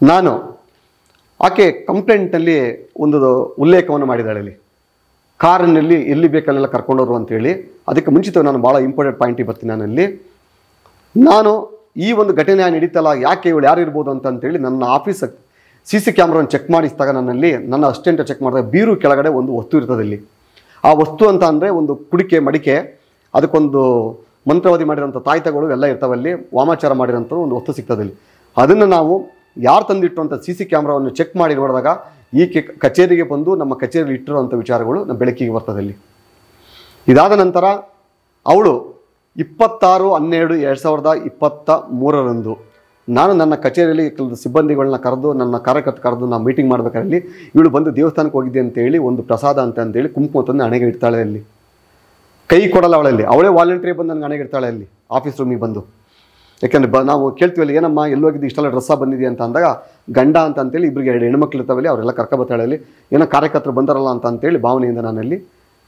ನಾನು ಆಕೆ ಕಂಪ್ಲೇಂಟಲ್ಲಿ ಒಂದು ಉಲ್ಲೇಖವನ್ನು ಮಾಡಿದ್ದಾಳೆ ಇಲ್ಲಿ ಕಾರಿನಲ್ಲಿ ಎಲ್ಲಿ ಬೇಕಲ್ಲೆಲ್ಲ ಕರ್ಕೊಂಡೋರು ಅಂತೇಳಿ ಅದಕ್ಕೆ ಮುಂಚಿತವಾಗಿ ನಾನು ಭಾಳ ಇಂಪಾರ್ಟೆಂಟ್ ಪಾಯಿಂಟಿಗೆ ಬರ್ತೀನಿ ನಾನಲ್ಲಿ ನಾನು ಈ ಒಂದು ಘಟನೆ ನಡೀತಲ್ಲ ಯಾಕೆ ಇವಳು ಯಾರು ಇರ್ಬೋದು ಅಂತಂತೇಳಿ ನನ್ನ ಆಫೀಸ್ ಸಿ ಸಿ ಕ್ಯಾಮ್ರಾನ ಚೆಕ್ ಮಾಡಿಸಿದಾಗ ನನ್ನಲ್ಲಿ ನನ್ನ ಅಸ್ಟೆಂಟ ಚೆಕ್ ಮಾಡಿದಾಗ ಬೀರು ಕೆಳಗಡೆ ಒಂದು ವಸ್ತು ಇರ್ತದೆ ಇಲ್ಲಿ ಆ ವಸ್ತು ಅಂತ ಅಂದರೆ ಒಂದು ಕುಡಿಕೆ ಮಡಿಕೆ ಅದಕ್ಕೊಂದು ಮಂತ್ರವಾದಿ ಮಾಡಿರೋಂಥ ತಾಯ್ತಗಳು ಎಲ್ಲ ಇರ್ತವೆ ಅಲ್ಲಿ ವಾಮಾಚಾರ ಮಾಡಿರೋಂಥ ಒಂದು ವಸ್ತು ಸಿಗ್ತದೆ ಇಲ್ಲಿ ಅದನ್ನು ನಾವು ಯಾರು ತಂದಿಟ್ಟು ಸಿ ಸಿ ಕ್ಯಾಮ್ರಾವನ್ನು ಚೆಕ್ ಮಾಡಿ ನೋಡಿದಾಗ ಈ ಕೆ ಕಚೇರಿಗೆ ಬಂದು ನಮ್ಮ ಕಚೇರಿಯಲ್ಲಿ ಇಟ್ಟಿರುವಂಥ ವಿಚಾರಗಳು ನಮ್ಮ ಬೆಳಕಿಗೆ ಬರ್ತದೆ ಇಲ್ಲಿ ಇದಾದ ನಂತರ ಅವಳು ಇಪ್ಪತ್ತಾರು ಹನ್ನೆರಡು ಎರಡು ಸಾವಿರದ ಇಪ್ಪತ್ತ ಮೂರರಂದು ನಾನು ನನ್ನ ಕಚೇರಿಯಲ್ಲಿ ಕೆಲವು ಸಿಬ್ಬಂದಿಗಳನ್ನ ಕರೆದು ನನ್ನ ಕಾರ್ಯಕರ್ತ ಕರೆದು ನಾನು ಮೀಟಿಂಗ್ ಮಾಡಬೇಕಾದಲ್ಲಿ ಇವಳು ಬಂದು ದೇವಸ್ಥಾನಕ್ಕೆ ಹೋಗಿದ್ದೆ ಅಂತೇಳಿ ಒಂದು ಪ್ರಸಾದ ಅಂತ ಅಂತೇಳಿ ಕುಂಕುಮ ತಂದು ಹಣೆಗೆ ಇಡ್ತಾಳೆ ಅಲ್ಲಿ ಕೈ ಕೊಡಲ್ಲ ಅವಳಲ್ಲಿ ಅವಳೇ ವಾಲಂಟ್ರಿ ಬಂದು ನನಗೆ ಹಣೆಗೆ ಇಡ್ತಾಳೆ ಅಲ್ಲಿ ಆಫೀಸ್ ರೂಮಿಗೆ ಬಂದು ಯಾಕೆಂದರೆ ಬ ನಾವು ಕೇಳ್ತೀವಲ್ಲ ಏನಮ್ಮ ಎಲ್ಲೋಗಿದ್ದು ಇಷ್ಟೆಲ್ಲ ಡ್ರೆಸ್ಸ ಬಂದಿದೆ ಅಂತ ಅಂದಾಗ ಗಂಡ ಅಂತ ಅಂತೇಳಿ ಇಬ್ಬರಿಗೆ ಎರಡು ಹೆಣ್ಮಕ್ಳು ಇರ್ತಾವಲ್ಲಿ ಅವರೆಲ್ಲ ಕರ್ಕೊಬತ್ತಾಳೆ ಅಲ್ಲಿ ಏನೋ ಕಾರ್ಯಕರ್ತರು ಬಂದಾರಲ್ಲ ಅಂತ ಅಂತೇಳಿ ಭಾವನೆಯಿಂದ ನಾನಲ್ಲಿ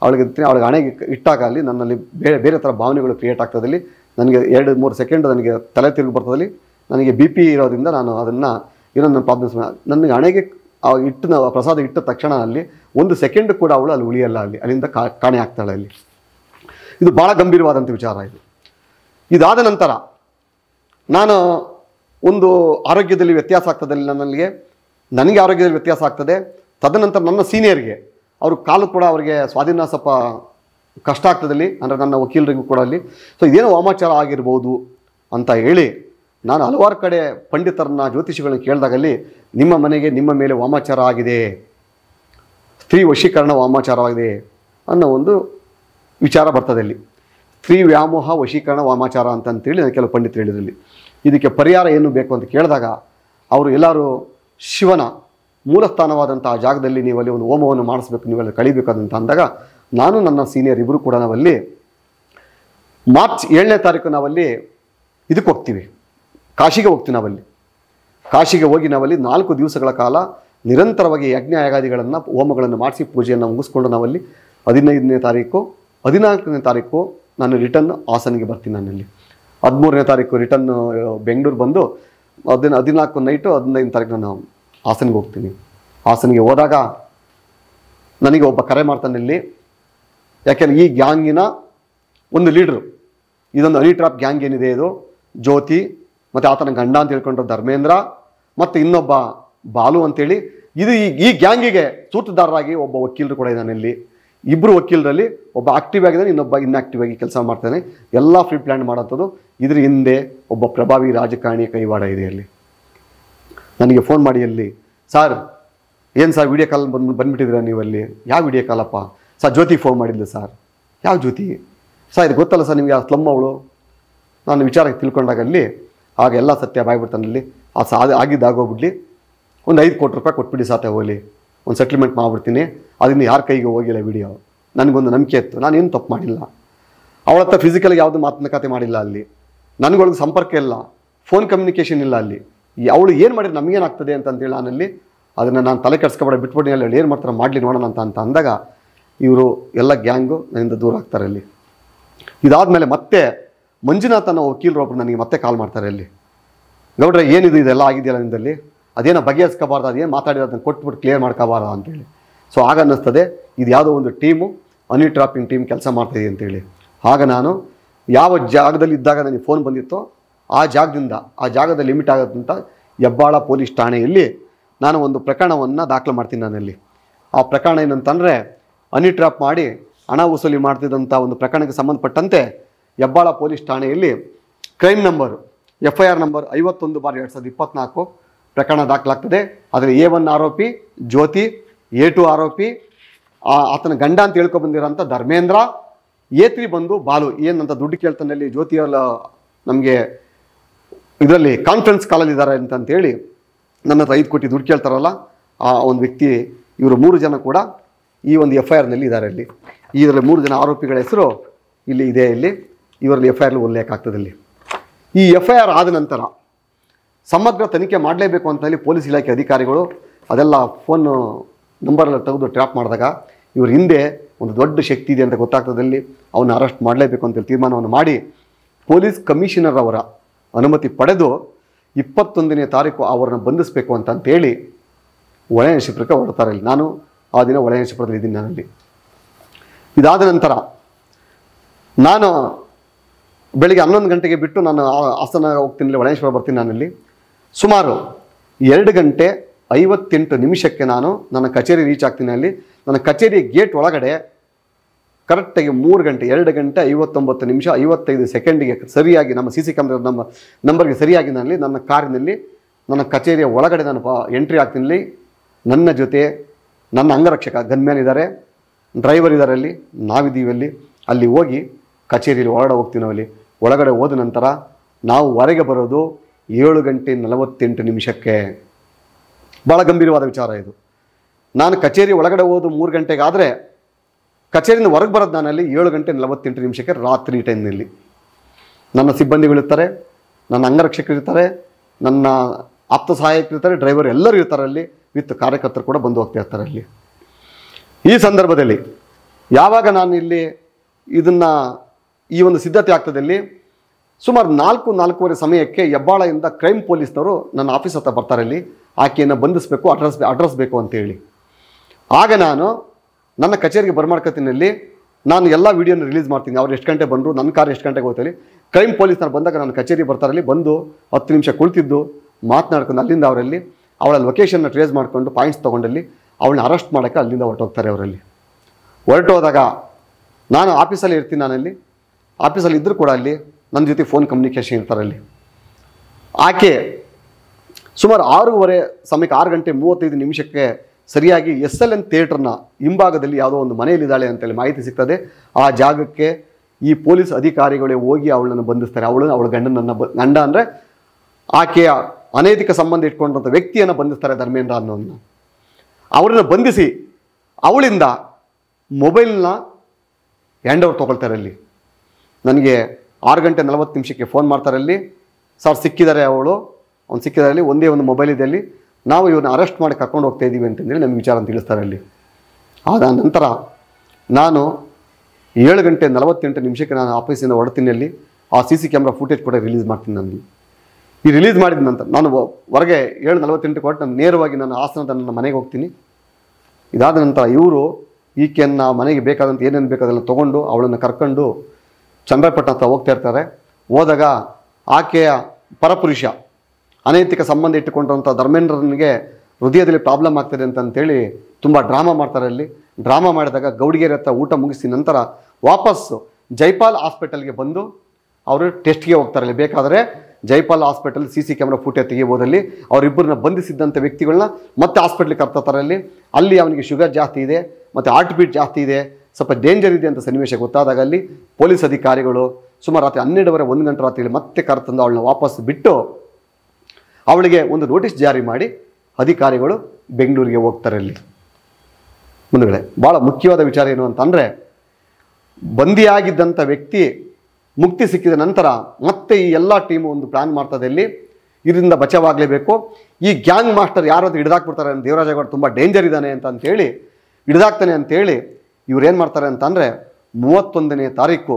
ಅವಳಿಗೆ ಅವಳಿಗೆ ಹಣೆಗೆ ಇಟ್ಟಾಗಲಿ ನನ್ನಲ್ಲಿ ಬೇರೆ ಬೇರೆ ಥರ ಭಾವನೆಗಳು ಕ್ರಿಯೇಟ್ ಆಗ್ತದಲ್ಲಿ ನನಗೆ ಎರಡು ಮೂರು ಸೆಕೆಂಡ್ ನನಗೆ ತಲೆ ತಿರುಗಿ ಬರ್ತದಲ್ಲಿ ನನಗೆ ಬಿ ಪಿ ಇರೋದ್ರಿಂದ ನಾನು ಅದನ್ನು ಇನ್ನೊಂದು ಪ್ರಾಬ್ಲಮ್ಸ್ ನನಗೆ ಹಣೆಗೆ ಆ ಇಟ್ಟಿನ ಪ್ರಸಾದ ಇಟ್ಟ ತಕ್ಷಣ ಅಲ್ಲಿ ಒಂದು ಸೆಕೆಂಡ್ ಕೂಡ ಅವಳು ಅಲ್ಲಿ ಉಳಿಯಲ್ಲ ಅಲ್ಲಿ ಅಲ್ಲಿಂದ ಕಾಣೆ ಆಗ್ತಾಳೆ ಅಲ್ಲಿ ಇದು ಭಾಳ ಗಂಭೀರವಾದಂಥ ವಿಚಾರ ಇದು ಇದಾದ ನಂತರ ನಾನು ಒಂದು ಆರೋಗ್ಯದಲ್ಲಿ ವ್ಯತ್ಯಾಸ ಆಗ್ತದಲ್ಲಿ ನನ್ನಲ್ಲಿಗೆ ನನಗೆ ಆರೋಗ್ಯದಲ್ಲಿ ವ್ಯತ್ಯಾಸ ಆಗ್ತದೆ ತದನಂತರ ನನ್ನ ಸೀನಿಯರ್ಗೆ ಅವ್ರ ಕಾಲು ಕೂಡ ಅವರಿಗೆ ಸ್ವಾಧೀನ ಸ್ವಲ್ಪ ಕಷ್ಟ ಆಗ್ತದಲ್ಲಿ ಅಂದರೆ ನನ್ನ ವಕೀಲರಿಗೂ ಕೂಡ ಅಲ್ಲಿ ಸೊ ಇದೇನು ವಾಮಾಚಾರ ಆಗಿರ್ಬೋದು ಅಂತ ಹೇಳಿ ನಾನು ಹಲವಾರು ಕಡೆ ಪಂಡಿತರನ್ನ ಜ್ಯೋತಿಷಿಗಳನ್ನ ಕೇಳಿದಾಗಲ್ಲಿ ನಿಮ್ಮ ಮನೆಗೆ ನಿಮ್ಮ ಮೇಲೆ ವಾಮಾಚಾರ ಆಗಿದೆ ಸ್ತ್ರೀ ವಶೀಕರಣ ವಾಮಾಚಾರವಾಗಿದೆ ಅನ್ನೋ ಒಂದು ವಿಚಾರ ಬರ್ತದೆ ಅಲ್ಲಿ ಸ್ತ್ರೀ ವ್ಯಾಮೋಹ ವಶೀಕರಣ ವಾಮಾಚಾರ ಅಂತಂತೇಳಿ ನಾನು ಕೆಲವು ಪಂಡಿತರು ಹೇಳಿದ್ರಲ್ಲಿ ಇದಕ್ಕೆ ಪರಿಹಾರ ಏನು ಬೇಕು ಅಂತ ಕೇಳಿದಾಗ ಅವರು ಎಲ್ಲರೂ ಶಿವನ ಮೂಲ ಸ್ಥಾನವಾದಂಥ ಜಾಗದಲ್ಲಿ ನೀವಲ್ಲಿ ಒಂದು ಹೋಮವನ್ನು ಮಾಡಿಸ್ಬೇಕು ನೀವೆಲ್ಲ ಕಳಿಬೇಕಾದಂತ ಅಂದಾಗ ನಾನು ನನ್ನ ಸೀನಿಯರ್ ಇಬ್ಬರು ಕೂಡ ನಾವಲ್ಲಿ ಮಾರ್ಚ್ ಏಳನೇ ತಾರೀಕು ನಾವಲ್ಲಿ ಇದಕ್ಕೆ ಹೋಗ್ತೀವಿ ಕಾಶಿಗೆ ಹೋಗ್ತೀವಿ ನಾವಲ್ಲಿ ಕಾಶಿಗೆ ಹೋಗಿ ನಾವಲ್ಲಿ ನಾಲ್ಕು ದಿವಸಗಳ ಕಾಲ ನಿರಂತರವಾಗಿ ಯಜ್ಞ ಯಾಗಾದಿಗಳನ್ನು ಹೋಮಗಳನ್ನು ಮಾಡಿಸಿ ಪೂಜೆಯನ್ನು ಮುಗಿಸ್ಕೊಂಡು ನಾವಲ್ಲಿ ಹದಿನೈದನೇ ತಾರೀಕು ಹದಿನಾಲ್ಕನೇ ತಾರೀಕು ನಾನು ರಿಟರ್ನ್ ಹಾಸನಿಗೆ ಬರ್ತೀನಿ ನಾನಲ್ಲಿ ಹದಿಮೂರನೇ ತಾರೀಕು ರಿಟರ್ನ್ ಬೆಂಗಳೂರು ಬಂದು ಹದಿನ ಹದಿನಾಲ್ಕು ನೈಟು ಹದಿನೈದನೇ ತಾರೀಕು ನಾನು ಹಾಸನಿಗೆ ಹೋಗ್ತೀನಿ ಹಾಸನಿಗೆ ಹೋದಾಗ ನನಗೆ ಒಬ್ಬ ಕರೆ ಮಾಡ್ತಾನೆ ಇಲ್ಲಿ ಯಾಕೆಂದರೆ ಈ ಗ್ಯಾಂಗಿನ ಒಂದು ಲೀಡ್ರು ಇದೊಂದು ಅಲಿ ಟ್ರಾಪ್ ಗ್ಯಾಂಗ್ ಏನಿದೆ ಇದು ಜ್ಯೋತಿ ಮತ್ತು ಆತನ ಗಂಡ ಅಂತ ಹೇಳ್ಕೊಂಡ್ರು ಧರ್ಮೇಂದ್ರ ಮತ್ತು ಇನ್ನೊಬ್ಬ ಬಾಲು ಅಂತೇಳಿ ಇದು ಈ ಈ ಗ್ಯಾಂಗಿಗೆ ಸೂತ್ರದಾರರಾಗಿ ಒಬ್ಬ ವಕೀಲರು ಕೂಡ ಇದ್ದಾನೆ ಇಲ್ಲಿ ಇಬ್ಬರು ವಕೀಲರಲ್ಲಿ ಒಬ್ಬ ಆಕ್ಟಿವ್ ಆಗಿದ್ದಾನೆ ಇನ್ನೊಬ್ಬ ಇನ್ಆಕ್ಟಿವ್ ಆಗಿ ಕೆಲಸ ಮಾಡ್ತಾನೆ ಎಲ್ಲ ಫ್ರೀ ಪ್ಲ್ಯಾನ್ ಮಾಡೋಂಥದ್ದು ಇದ್ರ ಹಿಂದೆ ಒಬ್ಬ ಪ್ರಭಾವಿ ರಾಜಕಾರಣಿ ಕೈವಾಡ ಇದೆ ಇಲ್ಲಿ ನನಗೆ ಫೋನ್ ಮಾಡಿ ಅಲ್ಲಿ ಸರ್ ಏನು ಸರ್ ವೀಡಿಯೋ ಕಾಲ್ ಬಂದು ಬಂದುಬಿಟ್ಟಿದ್ದೀರಾ ನೀವು ಅಲ್ಲಿ ಯಾವ ವೀಡಿಯೋ ಕಾಲಪ್ಪ ಸರ್ ಜ್ಯೋತಿ ಫೋನ್ ಮಾಡಿದ್ಲು ಸರ್ ಯಾವ ಜ್ಯೋತಿ ಸರ್ ಇದು ಗೊತ್ತಲ್ಲ ಸರ್ ನಿಮಗೆ ಆ ಸ್ಲಮ್ ಅವಳು ನಾನು ವಿಚಾರಕ್ಕೆ ತಿಳ್ಕೊಂಡಾಗ ಅಲ್ಲಿ ಆಗ ಎಲ್ಲ ಸತ್ಯ ಬಾಯ್ಬಿಡ್ತಾನಲ್ಲಿ ಆ ಸಾ ಆಗಿದ್ದಾಗೋಗ್ಬಿಡಲಿ ಒಂದು ಐದು ಕೋಟಿ ರೂಪಾಯಿ ಕೊಟ್ಬಿಡಿ ಸಾತೆ ಹೋಗಲಿ ಒಂದು ಸೆಟ್ಲ್ಮೆಂಟ್ ಮಾಡಿಬಿಡ್ತೀನಿ ಅದನ್ನು ಯಾರ ಕೈಗೆ ಹೋಗಿಲ್ಲ ವಿಡಿಯೋ ನನಗೊಂದು ನಂಬಿಕೆ ಇತ್ತು ನಾನೇನು ತಪ್ಪು ಮಾಡಿಲ್ಲ ಅವಳ ಹತ್ರ ಫಿಸಿಕಲ್ಗೆ ಯಾವುದೂ ಕತೆ ಮಾಡಿಲ್ಲ ಅಲ್ಲಿ ನನಗೊಳಗೆ ಸಂಪರ್ಕ ಇಲ್ಲ ಫೋನ್ ಕಮ್ಯುನಿಕೇಷನ್ ಇಲ್ಲ ಅಲ್ಲಿ ಅವಳು ಏನು ಮಾಡಿದ್ರೆ ನಮಗೇನಾಗ್ತದೆ ಅಂತೇಳಿ ನಾನಲ್ಲಿ ಅದನ್ನು ನಾನು ತಲೆ ಕೆಡ್ಸ್ಕೊಬೇಡ ಬಿಟ್ಬಿಟ್ಟು ಅಲ್ಲಿ ಏನು ಮಾಡ್ತಾರೆ ಮಾಡಲಿ ನೋಡೋಣ ಅಂತ ಅಂತ ಅಂದಾಗ ಇವರು ಎಲ್ಲ ಗ್ಯಾಂಗು ನನ್ನಿಂದ ದೂರ ಆಗ್ತಾರೆ ಅಲ್ಲಿ ಇದಾದ ಮೇಲೆ ಮತ್ತೆ ಮಂಜುನಾಥ್ ಅನ್ನೋ ವಕೀಲರೊಬ್ಬರು ನನಗೆ ಮತ್ತೆ ಕಾಲ್ ಮಾಡ್ತಾರೆ ಅಲ್ಲಿ ನೋಡ್ರೆ ಏನಿದು ಇದೆಲ್ಲ ಆಗಿದೆಯಲ್ಲ ನಿಂದಲ್ಲಿ ಅದೇನೋ ಬಗೆಹರಿಸ್ಕೋಬಾರ್ದು ಅದೇನು ಮಾತಾಡಿರೋ ಅದನ್ನು ಕೊಟ್ಬಿಟ್ಟು ಕ್ಲಿಯರ್ ಮಾಡ್ಕೋಬಾರ್ದು ಅಂತೇಳಿ ಸೊ ಆಗ ಅನ್ನಿಸ್ತದೆ ಇದು ಯಾವುದೋ ಒಂದು ಟೀಮು ಅನಿ ಟ್ರಾಪಿಂಗ್ ಟೀಮ್ ಕೆಲಸ ಮಾಡ್ತಾಯಿದೆ ಅಂತೇಳಿ ಆಗ ನಾನು ಯಾವ ಜಾಗದಲ್ಲಿ ಇದ್ದಾಗ ನನಗೆ ಫೋನ್ ಬಂದಿತ್ತೋ ಆ ಜಾಗದಿಂದ ಆ ಜಾಗದ ಲಿಮಿಟ್ ಆಗುತ್ತಂತ ಹೆಬ್ಬಾಳ ಪೊಲೀಸ್ ಠಾಣೆಯಲ್ಲಿ ನಾನು ಒಂದು ಪ್ರಕರಣವನ್ನು ದಾಖಲು ಮಾಡ್ತೀನಿ ನಾನಲ್ಲಿ ಆ ಪ್ರಕರಣ ಏನಂತಂದರೆ ಹನಿ ಟ್ರ್ಯಾಪ್ ಮಾಡಿ ಹಣ ವಸೂಲಿ ಮಾಡ್ತಿದ್ದಂಥ ಒಂದು ಪ್ರಕರಣಕ್ಕೆ ಸಂಬಂಧಪಟ್ಟಂತೆ ಹೆಬ್ಬಾಳ ಪೊಲೀಸ್ ಠಾಣೆಯಲ್ಲಿ crime number F I R number ಐವತ್ತೊಂದು ಬಾರಿ ಎರಡು ಸಾವಿರದ ಇಪ್ಪತ್ತ್ನಾಲ್ಕು ಪ್ರಕರಣ ದಾಖಲಾಗ್ತದೆ ಆದರೆ ಎ ಒನ್ ಆರೋಪಿ ಜ್ಯೋತಿ ಎ ಟು ಆರೋಪಿ ಆತನ ಗಂಡ ಅಂತ ಹೇಳ್ಕೊಬಂದಿರೋಂಥ ಧರ್ಮೇಂದ್ರ ಎ ತ್ರೀ ಬಂದು ಬಾಲು ಏನಂತ ದುಡ್ಡು ಕೇಳ್ತಾನಲ್ಲಿ ಜ್ಯೋತಿಯಲ್ಲ ನಮಗೆ ಇದರಲ್ಲಿ ಕಾನ್ಫರೆನ್ಸ್ ಕಾಲಲ್ಲಿದ್ದಾರೆ ಅಂತಂತೇಳಿ ನನ್ನ ಹತ್ರ ಐದು ಕೋಟಿ ದುಡ್ಡು ಕೇಳ್ತಾರಲ್ಲ ಆ ಒಂದು ವ್ಯಕ್ತಿ ಇವರು ಮೂರು ಜನ ಕೂಡ ಈ ಒಂದು ಎಫ್ ಐ ಆರ್ನಲ್ಲಿ ಇದ್ದಾರೆ ಇಲ್ಲಿ ಇದರಲ್ಲಿ ಮೂರು ಜನ ಆರೋಪಿಗಳ ಹೆಸರು ಇಲ್ಲಿ ಇದೆ ಇಲ್ಲಿ ಇವರಲ್ಲಿ ಎಫ್ ಐ ಆರ್ ಉಲ್ಲೇಖ ಆಗ್ತದೆ ಇಲ್ಲಿ ಈ ಎಫ್ ಐ ಆರ್ ಆದ ನಂತರ ಸಮಗ್ರ ತನಿಖೆ ಮಾಡಲೇಬೇಕು ಅಂತ ಹೇಳಿ ಪೊಲೀಸ್ ಇಲಾಖೆ ಅಧಿಕಾರಿಗಳು ಅದೆಲ್ಲ ಫೋನ್ ನಂಬರೆಲ್ಲ ತೆಗೆದು ಟ್ರ್ಯಾಪ್ ಮಾಡಿದಾಗ ಇವರ ಹಿಂದೆ ಒಂದು ದೊಡ್ಡ ಶಕ್ತಿ ಇದೆ ಅಂತ ಗೊತ್ತಾಗ್ತದಲ್ಲಿ ಅವನ್ನ ಅರೆಸ್ಟ್ ಮಾಡಲೇಬೇಕು ಅಂತೇಳಿ ತೀರ್ಮಾನವನ್ನು ಮಾಡಿ ಪೊಲೀಸ್ ಕಮಿಷನರ್ ಅವರ ಅನುಮತಿ ಪಡೆದು ಇಪ್ಪತ್ತೊಂದನೇ ತಾರೀಕು ಅವರನ್ನು ಬಂಧಿಸಬೇಕು ಅಂತ ಅಂತೇಳಿ ಒಳಹೇಶಿಪುರಕ್ಕೆ ಹೊರಡ್ತಾರೆ ಇಲ್ಲಿ ನಾನು ಆ ದಿನ ಒಳಹೇಶಿಪುರದಲ್ಲಿ ಇದ್ದೀನಿ ನಾನಲ್ಲಿ ಇದಾದ ನಂತರ ನಾನು ಬೆಳಿಗ್ಗೆ ಹನ್ನೊಂದು ಗಂಟೆಗೆ ಬಿಟ್ಟು ನಾನು ಹಾಸನ ಹೋಗ್ತೀನಿ ಒಳೇಶ್ವರ ಬರ್ತೀನಿ ನಾನಲ್ಲಿ ಸುಮಾರು ಎರಡು ಗಂಟೆ ಐವತ್ತೆಂಟು ನಿಮಿಷಕ್ಕೆ ನಾನು ನನ್ನ ಕಚೇರಿ ರೀಚ್ ಆಗ್ತೀನಿ ಅಲ್ಲಿ ನನ್ನ ಕಚೇರಿ ಗೇಟ್ ಒಳಗಡೆ ಕರೆಕ್ಟಾಗಿ ಮೂರು ಗಂಟೆ ಎರಡು ಗಂಟೆ ಐವತ್ತೊಂಬತ್ತು ನಿಮಿಷ ಐವತ್ತೈದು ಸೆಕೆಂಡಿಗೆ ಸರಿಯಾಗಿ ನಮ್ಮ ಸಿ ಸಿ ಕ್ಯಾಮ್ರ ನಮ್ಮ ನಂಬರ್ಗೆ ಸರಿಯಾಗಿ ನಾನು ನನ್ನ ಕಾರಿನಲ್ಲಿ ನನ್ನ ಕಚೇರಿಯ ಒಳಗಡೆ ನಾನು ಎಂಟ್ರಿ ಆಗ್ತೀನಿ ನನ್ನ ಜೊತೆ ನನ್ನ ಅಂಗರಕ್ಷಕ ಗನ್ಮ್ಯಾನ್ ಇದ್ದಾರೆ ಡ್ರೈವರ್ ಇದ್ದಾರೆ ಅಲ್ಲಿ ನಾವಿದ್ದೀವಿ ಅಲ್ಲಿ ಅಲ್ಲಿ ಹೋಗಿ ಕಚೇರಿಯಲ್ಲಿ ಹೊರಗಡೆ ಹೋಗ್ತೀವಿ ನಾವಲ್ಲಿ ಒಳಗಡೆ ಹೋದ ನಂತರ ನಾವು ಹೊರಗೆ ಬರೋದು ಏಳು ಗಂಟೆ ನಲವತ್ತೆಂಟು ನಿಮಿಷಕ್ಕೆ ಭಾಳ ಗಂಭೀರವಾದ ವಿಚಾರ ಇದು ನಾನು ಕಚೇರಿ ಒಳಗಡೆ ಹೋದು ಮೂರು ಗಂಟೆಗಾದರೆ ಕಚೇರಿಯಿಂದ ಹೊರಗೆ ಬರೋದು ನಾನಲ್ಲಿ ಏಳು ಗಂಟೆ ನಲವತ್ತೆಂಟು ನಿಮಿಷಕ್ಕೆ ರಾತ್ರಿ ಟೈಮ್ನಲ್ಲಿ ನನ್ನ ಸಿಬ್ಬಂದಿಗಳಿರ್ತಾರೆ ನನ್ನ ಅಂಗರಕ್ಷಕರಿರ್ತಾರೆ ನನ್ನ ಆಪ್ತ ಸಹಾಯಕರಿರ್ತಾರೆ ಡ್ರೈವರ್ ಎಲ್ಲರೂ ಇರ್ತಾರೆ ಅಲ್ಲಿ ವಿತ್ ಕಾರ್ಯಕರ್ತರು ಕೂಡ ಬಂದು ಹೋಗ್ತಾ ಇರ್ತಾರೆ ಅಲ್ಲಿ ಈ ಸಂದರ್ಭದಲ್ಲಿ ಯಾವಾಗ ನಾನು ಇಲ್ಲಿ ಇದನ್ನು ಈ ಒಂದು ಸಿದ್ಧತೆ ಆಗ್ತದಲ್ಲಿ ಸುಮಾರು ನಾಲ್ಕು ನಾಲ್ಕೂವರೆ ಸಮಯಕ್ಕೆ ಹೆಬ್ಬಾಳೆಯಿಂದ ಕ್ರೈಮ್ ಪೊಲೀಸ್ನವರು ನನ್ನ ಆಫೀಸ್ ಹತ್ರ ಬರ್ತಾರೆ ಅಲ್ಲಿ ಆಕೆಯನ್ನು ಬಂಧಿಸಬೇಕು ಅಡ್ರೆಸ್ ಅಡ್ರೆಸ್ ಬೇಕು ಅಂತೇಳಿ ಆಗ ನಾನು ನನ್ನ ಕಚೇರಿಗೆ ಬರ್ಮಾಡ್ಕೋತಿನಲ್ಲಿ ನಾನು ಎಲ್ಲ ವೀಡಿಯೋನ ರಿಲೀಸ್ ಮಾಡ್ತೀನಿ ಅವ್ರು ಎಷ್ಟು ಗಂಟೆ ಬಂದರು ನನ್ನ ಕಾರ್ ಎಷ್ಟು ಗಂಟೆಗೆ ಹೋಗ್ತೀನಿ ಕ್ರೈಮ್ ಪೊಲೀಸ್ನವ್ರು ಬಂದಾಗ ನಾನು ಕಚೇರಿ ಬರ್ತಾರಲ್ಲಿ ಬಂದು ಹತ್ತು ನಿಮಿಷ ಕುಳಿತಿದ್ದು ಮಾತನಾಡ್ಕೊಂಡು ಅಲ್ಲಿಂದ ಅವರಲ್ಲಿ ಅವಳ ಲೊಕೇಶನ್ನ ಟ್ರೇಸ್ ಮಾಡಿಕೊಂಡು ಪಾಯಿಂಟ್ಸ್ ತೊಗೊಂಡಲ್ಲಿ ಅವಳನ್ನ ಅರೆಸ್ಟ್ ಮಾಡೋಕ್ಕೆ ಅಲ್ಲಿಂದ ಹೊರಟೋಗ್ತಾರೆ ಅವರಲ್ಲಿ ಹೊರಟೋದಾಗ ನಾನು ಆಫೀಸಲ್ಲಿ ಇರ್ತೀನಿ ನಾನಲ್ಲಿ ಆಫೀಸಲ್ಲಿ ಇದ್ದರೂ ಕೂಡ ಅಲ್ಲಿ ನನ್ನ ಜೊತೆ ಫೋನ್ ಕಮ್ಯುನಿಕೇಷನ್ ಇರ್ತಾರಲ್ಲಿ ಆಕೆ ಸುಮಾರು ಆರೂವರೆ ಸಮಯಕ್ಕೆ ಆರು ಗಂಟೆ ಮೂವತ್ತೈದು ನಿಮಿಷಕ್ಕೆ ಸರಿಯಾಗಿ ಎಸ್ ಎಲ್ ಎನ್ ಥಿಯೇಟರ್ನ ಹಿಂಭಾಗದಲ್ಲಿ ಯಾವುದೋ ಒಂದು ಮನೆಯಲ್ಲಿದ್ದಾಳೆ ಅಂತೇಳಿ ಮಾಹಿತಿ ಸಿಗ್ತದೆ ಆ ಜಾಗಕ್ಕೆ ಈ ಪೊಲೀಸ್ ಅಧಿಕಾರಿಗಳೇ ಹೋಗಿ ಅವಳನ್ನು ಬಂಧಿಸ್ತಾರೆ ಅವಳು ಅವಳ ಗಂಡನನ್ನು ಬ ಗಂಡ ಅಂದರೆ ಆಕೆಯ ಅನೈತಿಕ ಸಂಬಂಧ ಇಟ್ಕೊಂಡಂಥ ವ್ಯಕ್ತಿಯನ್ನು ಬಂಧಿಸ್ತಾರೆ ಧರ್ಮೇಂದ್ರ ಅನ್ನೋದನ್ನು ಅವರನ್ನು ಬಂಧಿಸಿ ಅವಳಿಂದ ಮೊಬೈಲ್ನ ಹ್ಯಾಂಡ್ ಓವರ್ ತೊಗೊಳ್ತಾರೆ ಅಲ್ಲಿ ನನಗೆ ಆರು ಗಂಟೆ ನಲವತ್ತು ನಿಮಿಷಕ್ಕೆ ಫೋನ್ ಮಾಡ್ತಾರೆ ಸರ್ ಸಿಕ್ಕಿದ್ದಾರೆ ಅವಳು ಅವ್ನು ಸಿಕ್ಕಿದಾರಲ್ಲಿ ಒಂದೇ ಒಂದು ಮೊಬೈಲ್ ಇದೆ ನಾವು ಇವನ್ನ ಅರೆಸ್ಟ್ ಮಾಡಿ ಕರ್ಕೊಂಡು ಹೋಗ್ತಾ ಇದ್ದೀವಿ ಅಂತಂದೇಳಿ ನಮ್ಗೆ ವಿಚಾರ ತಿಳಿಸ್ತಾರೆ ಅಲ್ಲಿ ಆದ ನಂತರ ನಾನು ಏಳು ಗಂಟೆ ನಲವತ್ತೆಂಟು ನಿಮಿಷಕ್ಕೆ ನಾನು ಆಫೀಸಿಂದ ಅಲ್ಲಿ ಆ ಸಿ ಸಿ ಕ್ಯಾಮ್ರಾ ಫುಟೇಜ್ ಕೂಡ ರಿಲೀಸ್ ಮಾಡ್ತೀನಿ ನಾನು ಈ ರಿಲೀಸ್ ಮಾಡಿದ ನಂತರ ನಾನು ಹೊರಗೆ ಏಳು ನಲವತ್ತೆಂಟು ಕೊಟ್ಟು ನಾನು ನೇರವಾಗಿ ನಾನು ಹಾಸನದ ನನ್ನ ಮನೆಗೆ ಹೋಗ್ತೀನಿ ಇದಾದ ನಂತರ ಇವರು ಈಕೆಯನ್ನು ಮನೆಗೆ ಬೇಕಾದಂಥ ಏನೇನು ಬೇಕಾದಲ್ಲ ತೊಗೊಂಡು ಅವಳನ್ನು ಕರ್ಕೊಂಡು ಚಂದ್ರಪಟ್ಟಣ ಹತ್ರ ಹೋಗ್ತಾ ಇರ್ತಾರೆ ಹೋದಾಗ ಆಕೆಯ ಪರಪುರುಷ ಅನೈತಿಕ ಸಂಬಂಧ ಇಟ್ಟುಕೊಂಡಂಥ ಧರ್ಮೇಂದ್ರನಿಗೆ ಹೃದಯದಲ್ಲಿ ಪ್ರಾಬ್ಲಮ್ ಆಗ್ತದೆ ಅಂತಂತೇಳಿ ತುಂಬ ಡ್ರಾಮಾ ಮಾಡ್ತಾರೆ ಅಲ್ಲಿ ಡ್ರಾಮಾ ಮಾಡಿದಾಗ ಗೌಡಿಗೆರೆ ಹತ್ರ ಊಟ ಮುಗಿಸಿ ನಂತರ ವಾಪಸ್ಸು ಜೈಪಾಲ್ ಹಾಸ್ಪಿಟಲ್ಗೆ ಬಂದು ಅವರು ಟೆಸ್ಟ್ಗೆ ಹೋಗ್ತಾರೆ ಅಲ್ಲಿ ಬೇಕಾದರೆ Jaipal hospital C C camera photo ತೆಗಿಬೋದಲ್ಲಿ ಅವರಿಬ್ಬರನ್ನ ಬಂಧಿಸಿದ್ದಂಥ ವ್ಯಕ್ತಿಗಳನ್ನ ಮತ್ತೆ ಹಾಸ್ಪಿಟ್ಲಿಗೆ ಕರ್ತಾರೆ ಅಲ್ಲಿ ಅಲ್ಲಿ ಅವನಿಗೆ ಶುಗರ್ ಜಾಸ್ತಿ ಇದೆ ಮತ್ತು ಹಾರ್ಟ್ ಬೀಟ್ ಜಾಸ್ತಿ ಇದೆ ಸ್ವಲ್ಪ ಡೇಂಜರ್ ಇದೆ ಅಂತ ಸನ್ನಿವೇಶ ಗೊತ್ತಾದಾಗ ಅಲ್ಲಿ ಪೊಲೀಸ್ ಅಧಿಕಾರಿಗಳು ಸುಮಾರು ರಾತ್ರಿ ಹನ್ನೆರಡುವರೆ ಒಂದು ಗಂಟೆ ರಾತ್ರಿ ಮತ್ತೆ ಕರ್ತಂದು ಅವಳನ್ನ ವಾಪಸ್ ಬಿಟ್ಟು ಅವಳಿಗೆ ಒಂದು ನೋಟಿಸ್ ಜಾರಿ ಮಾಡಿ ಅಧಿಕಾರಿಗಳು ಬೆಂಗಳೂರಿಗೆ ಹೋಗ್ತಾರೆ ಅಲ್ಲಿ ಮುಂದುಗಡೆ ಭಾಳ ಮುಖ್ಯವಾದ ವಿಚಾರ ಏನು ಅಂತಂದರೆ ಬಂದಿಯಾಗಿದ್ದಂಥ ವ್ಯಕ್ತಿ ಮುಕ್ತಿ ಸಿಕ್ಕಿದ ನಂತರ ಮತ್ತೆ ಈ ಎಲ್ಲ ಟೀಮು ಒಂದು ಪ್ಲ್ಯಾನ್ ಮಾಡ್ತದೆ ಇಲ್ಲಿ ಇದರಿಂದ ಬಚಾವಾಗಲೇಬೇಕು ಈ ಗ್ಯಾಂಗ್ ಮಾಸ್ಟರ್ ಯಾರಾದರೂ ಹಿಡಿದಾಕ್ಬಿಡ್ತಾರೆ ದೇವರಾಜಗೌಡ ತುಂಬ ಡೇಂಜರ್ ಇದ್ದಾನೆ ಅಂತ ಅಂಥೇಳಿ ಹಿಡಿದಾಕ್ತಾನೆ ಅಂತೇಳಿ ಏನು ಮಾಡ್ತಾರೆ ಅಂತಂದರೆ ಮೂವತ್ತೊಂದನೇ ತಾರೀಕು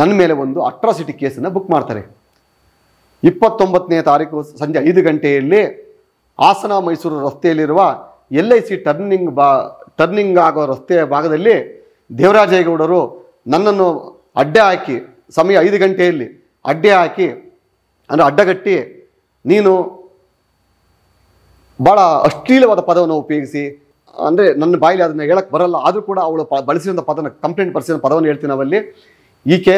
ನನ್ನ ಮೇಲೆ ಒಂದು ಅಟ್ರಾಸಿಟಿ ಕೇಸನ್ನು ಬುಕ್ ಮಾಡ್ತಾರೆ ಇಪ್ಪತ್ತೊಂಬತ್ತನೇ ತಾರೀಕು ಸಂಜೆ ಐದು ಗಂಟೆಯಲ್ಲಿ ಹಾಸನ ಮೈಸೂರು ರಸ್ತೆಯಲ್ಲಿರುವ ಎಲ್ ಐ ಸಿ ಟರ್ನಿಂಗ್ ಬಾ ಟರ್ನಿಂಗ್ ಆಗೋ ರಸ್ತೆಯ ಭಾಗದಲ್ಲಿ ದೇವರಾಜೇಗೌಡರು ನನ್ನನ್ನು ಅಡ್ಡೆ ಹಾಕಿ ಸಮಯ ಐದು ಗಂಟೆಯಲ್ಲಿ ಅಡ್ಡೆ ಹಾಕಿ ಅಂದರೆ ಅಡ್ಡಗಟ್ಟಿ ನೀನು ಭಾಳ ಅಶ್ಲೀಲವಾದ ಪದವನ್ನು ಉಪಯೋಗಿಸಿ ಅಂದರೆ ನನ್ನ ಬಾಯಿಲಿ ಅದನ್ನು ಹೇಳಕ್ಕೆ ಬರಲ್ಲ ಆದರೂ ಕೂಡ ಅವಳು ಪ ಬಳಸಿದಂಥ ಪದನ ಕಂಪ್ಲೇಂಟ್ ಬಳಸಿದ ಪದವನ್ನು ಹೇಳ್ತೀನಿ ನಾವಲ್ಲಿ ಈಕೆ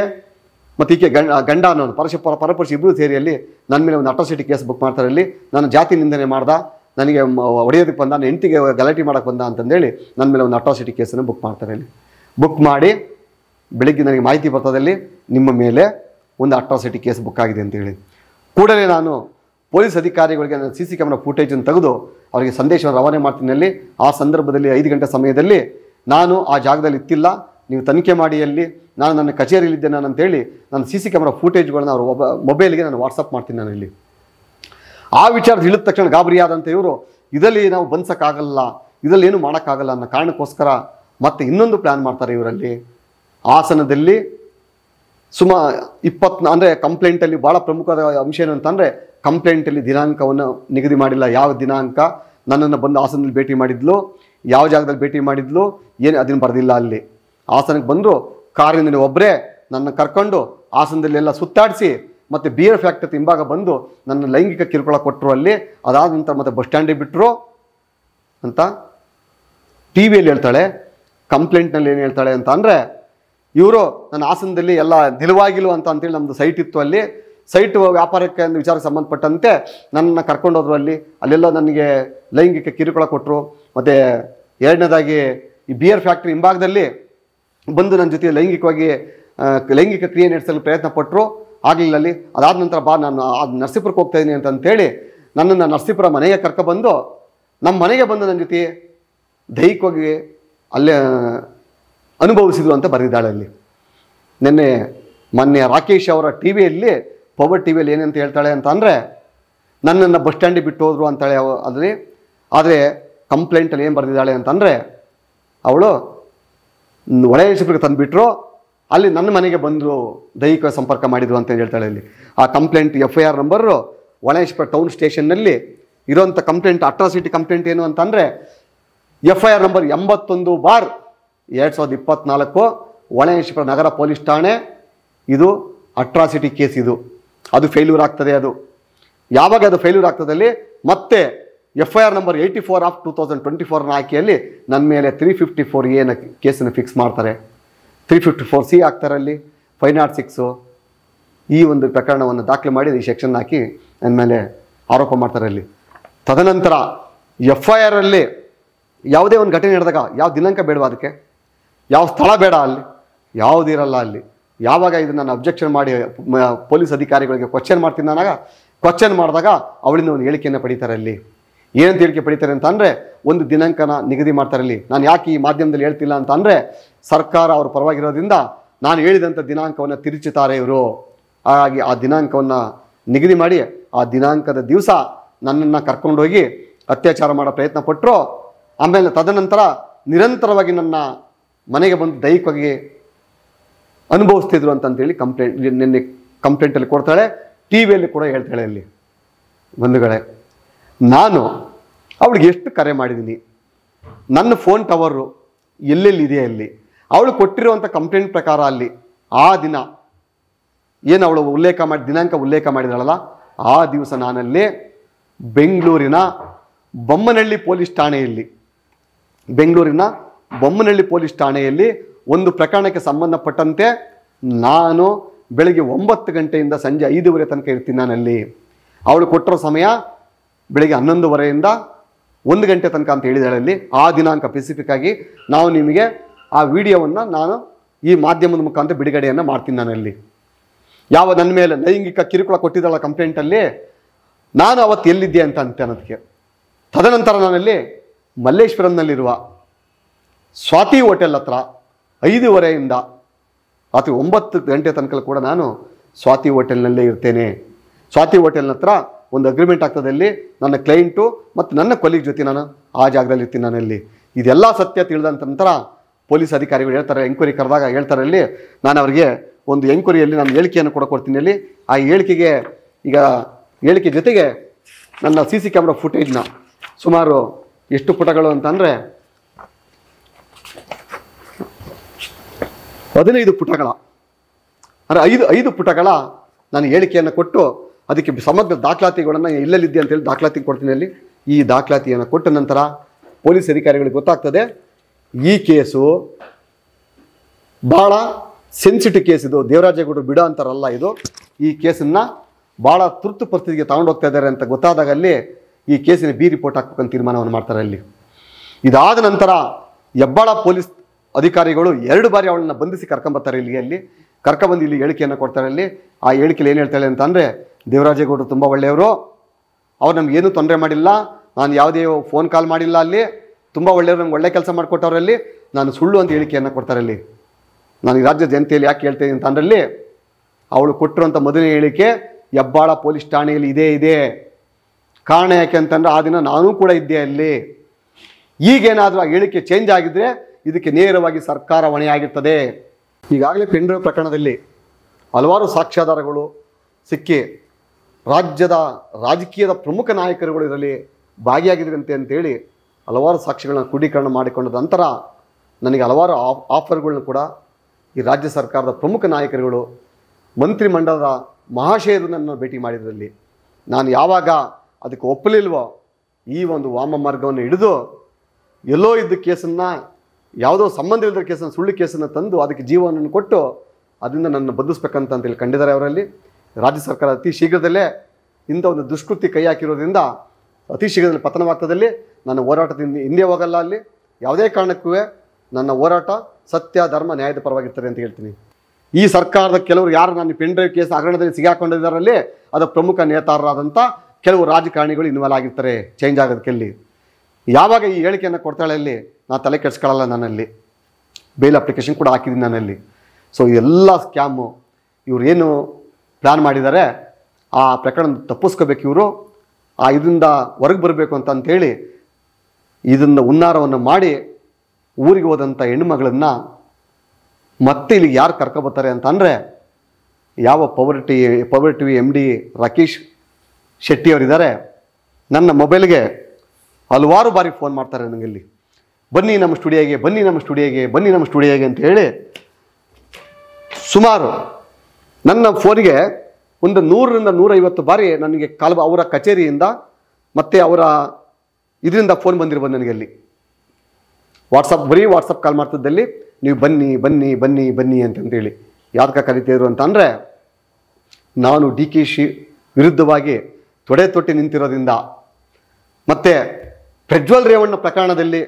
ಮತ್ತು ಈಕೆ ಗಂಡ ಗಂಡ ಅನ್ನೋನು ಪರಶ ಪರಪರಪುರುಷ ಇಬ್ಬರು ಸೇರಿಯಲ್ಲಿ ನನ್ನ ಮೇಲೆ ಒಂದು ಅಟ್ರಾಸಿಟಿ ಕೇಸ್ ಬುಕ್ ಮಾಡ್ತಾರೆ ಅಲ್ಲಿ ನಾನು ಜಾತಿ ನಿಂದನೆ ಮಾಡ್ದ ನನಗೆ ಹೊಡೆಯೋದಕ್ಕೆ ಬಂದ ನಾನು ಹೆಂಡತಿಗೆ ಗಲಾಟೆ ಮಾಡೋಕ್ಕೆ ಬಂದ ಅಂತಂದೇಳಿ ನನ್ನ ಮೇಲೆ ಒಂದು ಅಟ್ರಾಸಿಟಿ ಕೇಸನ್ನು ಬುಕ್ ಮಾಡ್ತಾರೆ ಅಲ್ಲಿ ಬುಕ್ ಮಾಡಿ ಬೆಳಿಗ್ಗೆ ನನಗೆ ಮಾಹಿತಿ ಬರ್ತದಲ್ಲಿ ನಿಮ್ಮ ಮೇಲೆ ಒಂದು ಅಟ್ರಾಸಿಟಿ ಕೇಸ್ ಬುಕ್ ಆಗಿದೆ ಅಂತೇಳಿ ಕೂಡಲೇ ನಾನು ಪೊಲೀಸ್ ಅಧಿಕಾರಿಗಳಿಗೆ ನಾನು ಸಿ ಸಿ ಕ್ಯಾಮ್ರಾ ಫುಟೇಜನ್ನು ತೆಗೆದು ಅವರಿಗೆ ಸಂದೇಶವನ್ನು ರವಾನೆ ಮಾಡ್ತೀನಲ್ಲಿ ಆ ಸಂದರ್ಭದಲ್ಲಿ ಐದು ಗಂಟೆ ಸಮಯದಲ್ಲಿ ನಾನು ಆ ಜಾಗದಲ್ಲಿ ಇತ್ತಿಲ್ಲ ನೀವು ತನಿಖೆ ಮಾಡಿ ಅಲ್ಲಿ ನಾನು ನನ್ನ ಕಚೇರಿಯಲ್ಲಿದ್ದೆ ನಾನು ಅಂತೇಳಿ ನನ್ನ ಸಿ ಸಿ ಕ್ಯಾಮ್ರಾ ಫೂಟೇಜ್ಗಳನ್ನ ಅವರು ಒಬ್ಬ ಮೊಬೈಲ್ಗೆ ನಾನು ವಾಟ್ಸಪ್ ಮಾಡ್ತೀನಿ ನಾನು ಇಲ್ಲಿ ಆ ವಿಚಾರ ಹೇಳಿದ ತಕ್ಷಣ ಗಾಬರಿಯಾದಂಥ ಇವರು ಇದರಲ್ಲಿ ನಾವು ಬಂದ್ಸೋಕ್ಕಾಗಲ್ಲ ಇದರಲ್ಲಿ ಏನು ಮಾಡೋಕ್ಕಾಗಲ್ಲ ಅನ್ನೋ ಕಾರಣಕ್ಕೋಸ್ಕರ ಮತ್ತೆ ಇನ್ನೊಂದು ಪ್ಲ್ಯಾನ್ ಮಾಡ್ತಾರೆ ಇವರಲ್ಲಿ ಆಸನದಲ್ಲಿ ಸುಮ ಇಪ್ಪತ್ತು ಅಂದರೆ ಕಂಪ್ಲೇಂಟಲ್ಲಿ ಭಾಳ ಪ್ರಮುಖವಾದ ಅಂಶ ಏನು ಅಂತಂದರೆ ಕಂಪ್ಲೇಂಟಲ್ಲಿ ದಿನಾಂಕವನ್ನು ನಿಗದಿ ಮಾಡಿಲ್ಲ ಯಾವ ದಿನಾಂಕ ನನ್ನನ್ನು ಬಂದು ಆಸನದಲ್ಲಿ ಭೇಟಿ ಮಾಡಿದ್ಲು ಯಾವ ಜಾಗದಲ್ಲಿ ಭೇಟಿ ಮಾಡಿದ್ಲು ಏನು ಅದನ್ನು ಬರೆದಿಲ್ಲ ಅಲ್ಲಿ ಆಸನಕ್ಕೆ ಬಂದು ಕಾರಿನಲ್ಲಿ ಒಬ್ಬರೇ ನನ್ನ ಕರ್ಕೊಂಡು ಹಾಸನದಲ್ಲೆಲ್ಲ ಸುತ್ತಾಡಿಸಿ ಮತ್ತು ಬಿಯರ್ ಫ್ಯಾಕ್ಟ್ರಿ ಹಿಂಭಾಗ ಬಂದು ನನ್ನ ಲೈಂಗಿಕ ಕಿರುಕುಳ ಕೊಟ್ಟರು ಅಲ್ಲಿ ಅದಾದ ನಂತರ ಮತ್ತೆ ಬಸ್ ಸ್ಟ್ಯಾಂಡಿಗೆ ಬಿಟ್ಟರು ಅಂತ ಟಿ ವಿಯಲ್ಲಿ ಹೇಳ್ತಾಳೆ ಕಂಪ್ಲೇಂಟ್ನಲ್ಲಿ ಏನು ಹೇಳ್ತಾಳೆ ಅಂತ ಅಂದರೆ ಇವರು ನನ್ನ ಆಸನದಲ್ಲಿ ಎಲ್ಲ ನಿಲುವಾಗಿಲ್ಲ ಅಂತ ಅಂತೇಳಿ ನಮ್ಮದು ಸೈಟ್ ಇತ್ತು ಅಲ್ಲಿ ಸೈಟ್ ವ್ಯಾಪಾರಕ್ಕೆ ವಿಚಾರಕ್ಕೆ ಸಂಬಂಧಪಟ್ಟಂತೆ ನನ್ನನ್ನು ಕರ್ಕೊಂಡೋದ್ರು ಅಲ್ಲಿ ಅಲ್ಲೆಲ್ಲ ನನಗೆ ಲೈಂಗಿಕ ಕಿರುಕುಳ ಕೊಟ್ಟರು ಮತ್ತು ಎರಡನೇದಾಗಿ ಈ ಬಿಯರ್ ಫ್ಯಾಕ್ಟ್ರಿ ಹಿಂಭಾಗದಲ್ಲಿ ಬಂದು ನನ್ನ ಜೊತೆ ಲೈಂಗಿಕವಾಗಿ ಲೈಂಗಿಕ ಕ್ರಿಯೆ ನಡೆಸಲು ಪ್ರಯತ್ನ ಪಟ್ಟರು ಆಗಲಿಲ್ಲ ಅಲ್ಲಿ ಅದಾದ ನಂತರ ಬಾ ನಾನು ಅದು ನರಸೀಪುರಕ್ಕೆ ಹೋಗ್ತಾ ಇದ್ದೀನಿ ಅಂತಂತೇಳಿ ನನ್ನನ್ನು ನರಸೀಪುರ ಮನೆಗೆ ಕರ್ಕೊಬಂದು ನಮ್ಮ ಮನೆಗೆ ಬಂದು ನನ್ನ ಜೊತೆ ದೈಹಿಕವಾಗಿ ಅಲ್ಲೇ ಅನುಭವಿಸಿದ್ರು ಅಂತ ಬರೆದಿದ್ದಾಳೆ ಅಲ್ಲಿ ನಿನ್ನೆ ಮೊನ್ನೆ ರಾಕೇಶ್ ಅವರ ಟಿ ವಿಯಲ್ಲಿ ಪವರ್ ಟಿ ವಿಯಲ್ಲಿ ಏನಂತ ಹೇಳ್ತಾಳೆ ಅಂತ ಅಂದರೆ ನನ್ನನ್ನು ಬಸ್ ಸ್ಟ್ಯಾಂಡಿಗೆ ಬಿಟ್ಟು ಹೋದರು ಅಂತಾಳೆ ಅದರಲ್ಲಿ ಆದರೆ ಕಂಪ್ಲೇಂಟಲ್ಲಿ ಏನು ಬರೆದಿದ್ದಾಳೆ ಅಂತಂದರೆ ಅವಳು ಒಳ ಶಿಬಿರಕ್ಕೆ ತಂದುಬಿಟ್ರು ಅಲ್ಲಿ ನನ್ನ ಮನೆಗೆ ಬಂದು ದೈಹಿಕ ಸಂಪರ್ಕ ಮಾಡಿದ್ರು ಅಂತ ಹೇಳ್ತಾಳೆ ಅಲ್ಲಿ ಆ complaint F I R number ಒಳೇಶ್ವರ ಟೌನ್ ಸ್ಟೇಷನ್ನಲ್ಲಿ ಇರೋಂಥ ಕಂಪ್ಲೇಂಟ್ ಅಟ್ರಾಸಿಟಿ ಕಂಪ್ಲೇಂಟ್ ಏನು ಅಂತಂದರೆ ಎಫ್ ಐ ಆರ್ ನಂಬರ್ ಎಂಬತ್ತೊಂದು ಬಾರ್ ಎರಡು ಸಾವಿರದ ಇಪ್ಪತ್ತ್ನಾಲ್ಕು ಒಳೇಶ್ವರ ನಗರ ಪೊಲೀಸ್ ಠಾಣೆ ಇದು ಅಟ್ರಾಸಿಟಿ ಕೇಸ್ ಇದು ಅದು ಫೇಲ್ಯೂರ್ ಆಗ್ತದೆ ಅದು ಯಾವಾಗ ಅದು ಫೇಲ್ಯೂರ್ ಆಗ್ತದಲ್ಲಿ ಮತ್ತೆ F I R number eighty four of two thousand twenty ಫೋರ್ನ ಹಾಕಿಯಲ್ಲಿ ನನ್ನ ಮೇಲೆ ತ್ರೀ ಫಿಫ್ಟಿ ಫೋರ್ ಏನ ಕೇಸನ್ನು ಫಿಕ್ಸ್ ಮಾಡ್ತಾರೆ ತ್ರೀ ಫಿಫ್ಟಿ ಫೋರ್ ಸಿ ಹಾಕ್ತಾರೆ ಅಲ್ಲಿ ಫೈವ್ ನಾಟ್ ಸಿಕ್ಸು ಈ ಒಂದು ಪ್ರಕರಣವನ್ನು ದಾಖಲೆ ಮಾಡಿ ಈ ಸೆಕ್ಷನ್ ಹಾಕಿ ನನ್ನ ಮೇಲೆ ಆರೋಪ ಮಾಡ್ತಾರೆ ಅಲ್ಲಿ ತದನಂತರ ಎಫ್ ಐ ಆರಲ್ಲಿ ಯಾವುದೇ ಒಂದು ಘಟನೆ ನಡೆದಾಗ ಯಾವ ದಿನಾಂಕ ಬೇಡವಾ ಅದಕ್ಕೆ ಯಾವ ಸ್ಥಳ ಬೇಡ ಅಲ್ಲಿ ಯಾವುದಿರಲ್ಲ ಅಲ್ಲಿ ಯಾವಾಗ ಇದನ್ನು ನಾನು ಅಬ್ಜೆಕ್ಷನ್ ಮಾಡಿ ಪೊಲೀಸ್ ಅಧಿಕಾರಿಗಳಿಗೆ ಕ್ವಶನ್ ಮಾಡ್ತೀನಿ ನನಗೆ ಕ್ವಶನ್ ಮಾಡಿದಾಗ ಅವಳಿಂದ ಒಂದು ಹೇಳಿಕೆಯನ್ನು ಪಡೀತಾರೆ ಅಲ್ಲಿ ಏನಂತ ಹೇಳಿಕೆ ಪಡಿತಾರೆ ಅಂತ ಅಂದರೆ ಒಂದು ದಿನಾಂಕನ ನಿಗದಿ ಮಾಡ್ತಾರೆ ಅಲ್ಲಿ ನಾನು ಯಾಕೆ ಈ ಮಾಧ್ಯಮದಲ್ಲಿ ಹೇಳ್ತಿಲ್ಲ ಅಂತ ಅಂದರೆ ಸರ್ಕಾರ ಅವರು ಪರವಾಗಿರೋದ್ರಿಂದ ನಾನು ಹೇಳಿದಂಥ ದಿನಾಂಕವನ್ನು ತಿರುಚುತ್ತಾರೆ ಇವರು ಹಾಗಾಗಿ ಆ ದಿನಾಂಕವನ್ನು ನಿಗದಿ ಮಾಡಿ ಆ ದಿನಾಂಕದ ದಿವಸ ನನ್ನನ್ನು ಕರ್ಕೊಂಡೋಗಿ ಅತ್ಯಾಚಾರ ಮಾಡೋ ಪ್ರಯತ್ನ ಪಟ್ಟರು ಆಮೇಲೆ ತದನಂತರ ನಿರಂತರವಾಗಿ ನನ್ನ ಮನೆಗೆ ಬಂದು ದೈಹಿಕವಾಗಿ ಅನುಭವಿಸ್ತಿದ್ರು ಅಂತಂತೇಳಿ ಕಂಪ್ಲೇಂಟ್ ನಿನ್ನೆ ಕಂಪ್ಲೇಂಟಲ್ಲಿ ಕೊಡ್ತಾಳೆ ಟಿ ವಿಯಲ್ಲಿ ಕೂಡ ಹೇಳ್ತಾಳೆ ಇಲ್ಲಿ ಬಂಧುಗಳೇ ನಾನು ಅವಳಿಗೆ ಎಷ್ಟು ಕರೆ ಮಾಡಿದ್ದೀನಿ ನನ್ನ ಫೋನ್ ಟವರು ಎಲ್ಲೆಲ್ಲಿದೆ ಅಲ್ಲಿ ಅವಳು ಕೊಟ್ಟಿರುವಂಥ ಕಂಪ್ಲೇಂಟ್ ಪ್ರಕಾರ ಅಲ್ಲಿ ಆ ದಿನ ಏನು ಅವಳು ಉಲ್ಲೇಖ ಮಾಡಿ ದಿನಾಂಕ ಉಲ್ಲೇಖ ಮಾಡಿದಳಲ್ಲ ಆ ದಿವಸ ನಾನಲ್ಲಿ ಬೆಂಗಳೂರಿನ ಬೊಮ್ಮನಹಳ್ಳಿ ಪೊಲೀಸ್ ಠಾಣೆಯಲ್ಲಿ ಬೆಂಗಳೂರಿನ ಬೊಮ್ಮನಹಳ್ಳಿ ಪೊಲೀಸ್ ಠಾಣೆಯಲ್ಲಿ ಒಂದು ಪ್ರಕರಣಕ್ಕೆ ಸಂಬಂಧಪಟ್ಟಂತೆ ನಾನು ಬೆಳಗ್ಗೆ ಒಂಬತ್ತು ಗಂಟೆಯಿಂದ ಸಂಜೆ ಐದೂವರೆ ತನಕ ಇರ್ತೀನಿ ನಾನಲ್ಲಿ ಅವಳು ಕೊಟ್ಟಿರೋ ಸಮಯ ಬೆಳಿಗ್ಗೆ ಹನ್ನೊಂದುವರೆಯಿಂದ ಒಂದು ಗಂಟೆ ತನಕ ಅಂತ ಹೇಳಿದಾಳೆ ಅಲ್ಲಿ ಆ ದಿನಾಂಕ ಪೆಸಿಫಿಕ್ ಆಗಿ ನಾವು ನಿಮಗೆ ಆ ವಿಡಿಯೋವನ್ನು ನಾನು ಈ ಮಾಧ್ಯಮದ ಮುಖಾಂತರ ಬಿಡುಗಡೆಯನ್ನು ಮಾಡ್ತೀನಿ ನಾನಲ್ಲಿ ಯಾವ ನನ್ನ ಮೇಲೆ ಲೈಂಗಿಕ ಕಿರುಕುಳ ಕೊಟ್ಟಿದ್ದಾಳ ಕಂಪ್ಲೇಂಟಲ್ಲಿ ನಾನು ಅವತ್ತು ಎಲ್ಲಿದ್ದೆ ಅಂತ ಅಂತೆ ಅನ್ನೋದಕ್ಕೆ ತದನಂತರ ನಾನಲ್ಲಿ ಮಲ್ಲೇಶ್ವರಂನಲ್ಲಿರುವ ಸ್ವಾತಿ ಹೋಟೆಲ್ ಹತ್ರ ಐದುವರೆಯಿಂದ ಅಥವಾ ಒಂಬತ್ತು ಗಂಟೆ ತನಕ ಕೂಡ ನಾನು ಸ್ವಾತಿ ಹೋಟೆಲ್ನಲ್ಲೇ ಇರ್ತೇನೆ ಸ್ವಾತಿ ಹೋಟೆಲ್ನ ಹತ್ರ ಒಂದು ಅಗ್ರಿಮೆಂಟ್ ಆಗ್ತದೆ ಅಲ್ಲಿ ನನ್ನ ಕ್ಲೈಂಟು ಮತ್ತು ನನ್ನ ಕೊಲೀಗ್ ಜೊತೆ ನಾನು ಆ ಜಾಗದಲ್ಲಿ ಇರ್ತೀನಿ ನಾನಲ್ಲಿ ಇದೆಲ್ಲ ಸತ್ಯ ತಿಳಿದಂತ ನಂತರ ಪೊಲೀಸ್ ಅಧಿಕಾರಿಗಳು ಹೇಳ್ತಾರೆ ಎಂಕ್ವೈರಿ ಕರೆದಾಗ ಹೇಳ್ತಾರೆ ಅಲ್ಲಿ ನಾನು ಅವರಿಗೆ ಒಂದು ಎಂಕ್ವೈರಿಯಲ್ಲಿ ನಾನು ಹೇಳಿಕೆಯನ್ನು ಕೂಡ ಕೊಡ್ತೀನಿ ಅಲ್ಲಿ ಆ ಹೇಳಿಕೆಗೆ ಈಗ ಹೇಳಿಕೆ ಜೊತೆಗೆ ನನ್ನ ಸಿ ಸಿ ಕ್ಯಾಮ್ರಾ ಫುಟೇಜ್ನ ಸುಮಾರು ಎಷ್ಟು ಪುಟಗಳು ಅಂತಂದರೆ ಹದಿನೈದು ಪುಟಗಳ ಅಂದರೆ ಐದು ಐದು ಪುಟಗಳ ನಾನು ಹೇಳಿಕೆಯನ್ನು ಕೊಟ್ಟು ಅದಕ್ಕೆ ಸಮಗ್ರ ದಾಖಲಾತಿಗಳನ್ನು ಇಲ್ಲಲ್ಲಿದ್ದೆ ಅಂತೇಳಿ ದಾಖಲಾತಿ ಕೊಡ್ತೀನಿ ಅಲ್ಲಿ ಈ ದಾಖಲಾತಿಯನ್ನು ಕೊಟ್ಟ ನಂತರ ಪೊಲೀಸ್ ಅಧಿಕಾರಿಗಳಿಗೆ ಗೊತ್ತಾಗ್ತದೆ ಈ ಕೇಸು ಭಾಳ ಸೆನ್ಸಿಟಿವ್ ಕೇಸ್ ಇದು ದೇವರಾಜೇಗೌಡರು ಬಿಡ ಅಂತಾರಲ್ಲ ಇದು ಈ ಕೇಸನ್ನು ಭಾಳ ತುರ್ತು ಪರಿಸ್ಥಿತಿಗೆ ಹೋಗ್ತಾ ಇದ್ದಾರೆ ಅಂತ ಗೊತ್ತಾದಾಗ ಅಲ್ಲಿ ಈ ಕೇಸಿನ ಬಿ ರಿಪೋರ್ಟ್ ಹಾಕ್ಬೇಕಂತ ತೀರ್ಮಾನವನ್ನು ಮಾಡ್ತಾರೆ ಅಲ್ಲಿ ಇದಾದ ನಂತರ ಹೆಬ್ಬಾಳ ಪೊಲೀಸ್ ಅಧಿಕಾರಿಗಳು ಎರಡು ಬಾರಿ ಅವಳನ್ನು ಬಂಧಿಸಿ ಕರ್ಕೊಂಬರ್ತಾರೆ ಇಲ್ಲಿ ಅಲ್ಲಿ ಕರ್ಕೊಂಬಂದು ಇಲ್ಲಿ ಹೇಳಿಕೆಯನ್ನು ಕೊಡ್ತಾರೆ ಅಲ್ಲಿ ಆ ಹೇಳಿಕೆಯಲ್ಲಿ ಏನು ಹೇಳ್ತಾಳೆ ಅಂತಂದರೆ ದೇವರಾಜೇಗೌಡರು ತುಂಬ ಒಳ್ಳೆಯವರು ಅವ್ರು ನಮಗೇನು ತೊಂದರೆ ಮಾಡಿಲ್ಲ ನಾನು ಯಾವುದೇ ಫೋನ್ ಕಾಲ್ ಮಾಡಿಲ್ಲ ಅಲ್ಲಿ ತುಂಬ ಒಳ್ಳೆಯವರು ನಮ್ಗೆ ಒಳ್ಳೆ ಕೆಲಸ ಮಾಡಿಕೊಟ್ಟವರಲ್ಲಿ ನಾನು ಸುಳ್ಳು ಅಂತ ಹೇಳಿಕೆಯನ್ನು ಕೊಡ್ತಾರಲ್ಲಿ ನಾನು ರಾಜ್ಯ ಜನತೆಯಲ್ಲಿ ಯಾಕೆ ಹೇಳ್ತೀನಿ ಅಂತ ಅಂದ್ರಲ್ಲಿ ಅವಳು ಕೊಟ್ಟಿರುವಂಥ ಮೊದಲನೇ ಹೇಳಿಕೆ ಹೆಬ್ಬಾಳ ಪೊಲೀಸ್ ಠಾಣೆಯಲ್ಲಿ ಇದೇ ಇದೆ ಕಾರಣ ಯಾಕೆ ಅಂತಂದರೆ ಆ ದಿನ ನಾನೂ ಕೂಡ ಇದ್ದೆ ಅಲ್ಲಿ ಈಗೇನಾದರೂ ಆ ಹೇಳಿಕೆ ಚೇಂಜ್ ಆಗಿದ್ದರೆ ಇದಕ್ಕೆ ನೇರವಾಗಿ ಸರ್ಕಾರ ಹೊಣೆಯಾಗಿರ್ತದೆ ಈಗಾಗಲೇ ಪೆಂಡ್ರ ಪ್ರಕರಣದಲ್ಲಿ ಹಲವಾರು ಸಾಕ್ಷ್ಯಾಧಾರಗಳು ಸಿಕ್ಕಿ ರಾಜ್ಯದ ರಾಜಕೀಯದ ಪ್ರಮುಖ ನಾಯಕರುಗಳು ಇದರಲ್ಲಿ ಭಾಗಿಯಾಗಿದ್ರಂತೆ ಅಂತೇಳಿ ಹಲವಾರು ಸಾಕ್ಷಿಗಳನ್ನ ಕ್ರೋಢೀಕರಣ ಮಾಡಿಕೊಂಡ ನಂತರ ನನಗೆ ಹಲವಾರು ಆಫ್ ಆಫರ್ಗಳನ್ನ ಕೂಡ ಈ ರಾಜ್ಯ ಸರ್ಕಾರದ ಪ್ರಮುಖ ನಾಯಕರುಗಳು ಮಂತ್ರಿಮಂಡಲದ ಮಹಾಶಯರು ನನ್ನನ್ನು ಭೇಟಿ ಮಾಡಿದ್ರಲ್ಲಿ ನಾನು ಯಾವಾಗ ಅದಕ್ಕೆ ಒಪ್ಪಲಿಲ್ವೋ ಈ ಒಂದು ವಾಮ ಮಾರ್ಗವನ್ನು ಹಿಡಿದು ಎಲ್ಲೋ ಇದ್ದ ಕೇಸನ್ನು ಯಾವುದೋ ಇಲ್ಲದ ಕೇಸನ್ನು ಸುಳ್ಳು ಕೇಸನ್ನು ತಂದು ಅದಕ್ಕೆ ಜೀವವನ್ನು ಕೊಟ್ಟು ಅದರಿಂದ ನನ್ನ ಬದಲಿಸ್ಬೇಕಂತ ಅಂತೇಳಿ ಕಂಡಿದ್ದಾರೆ ಅವರಲ್ಲಿ ರಾಜ್ಯ ಸರ್ಕಾರ ಅತಿ ಶೀಘ್ರದಲ್ಲೇ ಇಂಥ ಒಂದು ದುಷ್ಕೃತಿ ಕೈ ಹಾಕಿರೋದ್ರಿಂದ ಅತಿ ಶೀಘ್ರದಲ್ಲಿ ಪತನವಾಗ್ತದಲ್ಲಿ ನನ್ನ ಹೋರಾಟದಿಂದ ಹಿಂದೆ ಹೋಗಲ್ಲ ಅಲ್ಲಿ ಯಾವುದೇ ಕಾರಣಕ್ಕೂ ನನ್ನ ಹೋರಾಟ ಸತ್ಯ ಧರ್ಮ ನ್ಯಾಯದ ಪರವಾಗಿರ್ತಾರೆ ಅಂತ ಹೇಳ್ತೀನಿ ಈ ಸರ್ಕಾರದ ಕೆಲವರು ಯಾರು ನಾನು ಪೆನ್ ಡ್ರೈವ್ ಕೇಸ್ ಹಗರಣದಲ್ಲಿ ಸಿಗಾಕೊಂಡಿದ್ದಾರಲ್ಲಿ ಅದರ ಪ್ರಮುಖ ನೇತಾರರಾದಂಥ ಕೆಲವು ರಾಜಕಾರಣಿಗಳು ಇನ್ವಾಲ್ವ್ ಆಗಿರ್ತಾರೆ ಚೇಂಜ್ ಆಗೋದಕ್ಕೆಲ್ಲಿ ಯಾವಾಗ ಈ ಹೇಳಿಕೆಯನ್ನು ಕೊಡ್ತಾಳೆ ಅಲ್ಲಿ ನಾನು ತಲೆ ಕೆಡಿಸ್ಕೊಳ್ಳಲ್ಲ ನನ್ನಲ್ಲಿ ಬೇಲ್ ಅಪ್ಲಿಕೇಶನ್ ಕೂಡ ಹಾಕಿದ್ದೀನಿ ನನ್ನಲ್ಲಿ ಸೊ ಎಲ್ಲ ಸ್ಕ್ಯಾಮು ಇವ್ರು ಏನು ಪ್ಲ್ಯಾನ್ ಮಾಡಿದ್ದಾರೆ ಆ ಪ್ರಕರಣ ತಪ್ಪಿಸ್ಕೋಬೇಕು ಇವರು ಆ ಇದರಿಂದ ಹೊರಗೆ ಬರಬೇಕು ಅಂತ ಅಂತೇಳಿ ಇದನ್ನು ಉನ್ನಾರವನ್ನು ಮಾಡಿ ಊರಿಗೆ ಹೋದಂಥ ಹೆಣ್ಣುಮಗಳನ್ನು ಮತ್ತೆ ಇಲ್ಲಿ ಯಾರು ಕರ್ಕೊಬರ್ತಾರೆ ಅಂತ ಅಂದರೆ ಯಾವ ಪವರ್ಟಿ power T V M D Rakesh ಶೆಟ್ಟಿಯವರಿದ್ದಾರೆ ನನ್ನ ಮೊಬೈಲ್ಗೆ ಹಲವಾರು ಬಾರಿ ಫೋನ್ ಮಾಡ್ತಾರೆ ನನಗೆ ಇಲ್ಲಿ ಬನ್ನಿ ನಮ್ಮ ಸ್ಟುಡಿಯೋಗೆ ಬನ್ನಿ ನಮ್ಮ ಸ್ಟುಡಿಯೋಗೆ ಬನ್ನಿ ನಮ್ಮ ಸ್ಟುಡಿಯೋಗೆ ಅಂತ ಹೇಳಿ ಸುಮಾರು ನನ್ನ ಫೋನಿಗೆ ಒಂದು ನೂರರಿಂದ ನೂರೈವತ್ತು ಬಾರಿ ನನಗೆ ಕಾಲ ಅವರ ಕಚೇರಿಯಿಂದ ಮತ್ತು ಅವರ ಇದರಿಂದ ಫೋನ್ ಬಂದಿರ್ಬೋದು ನನಗೆ ಅಲ್ಲಿ ವಾಟ್ಸಪ್ ಬರೀ ವಾಟ್ಸಪ್ ಕಾಲ್ ಮಾಡ್ತಿದ್ದಲ್ಲಿ ನೀವು ಬನ್ನಿ ಬನ್ನಿ ಬನ್ನಿ ಬನ್ನಿ ಅಂತಂತೇಳಿ ಯಾವ್ದಕ್ಕ ಕರಿತಿದ್ರು ಅಂತ ಅಂದರೆ ನಾನು ಡಿ ಕೆ ಶಿ ವಿರುದ್ಧವಾಗಿ ತೊಡೆ ತೊಟ್ಟಿ ನಿಂತಿರೋದ್ರಿಂದ ಮತ್ತು ಪ್ರಜ್ವಲ್ ರೇವಣ್ಣ ಪ್ರಕರಣದಲ್ಲಿ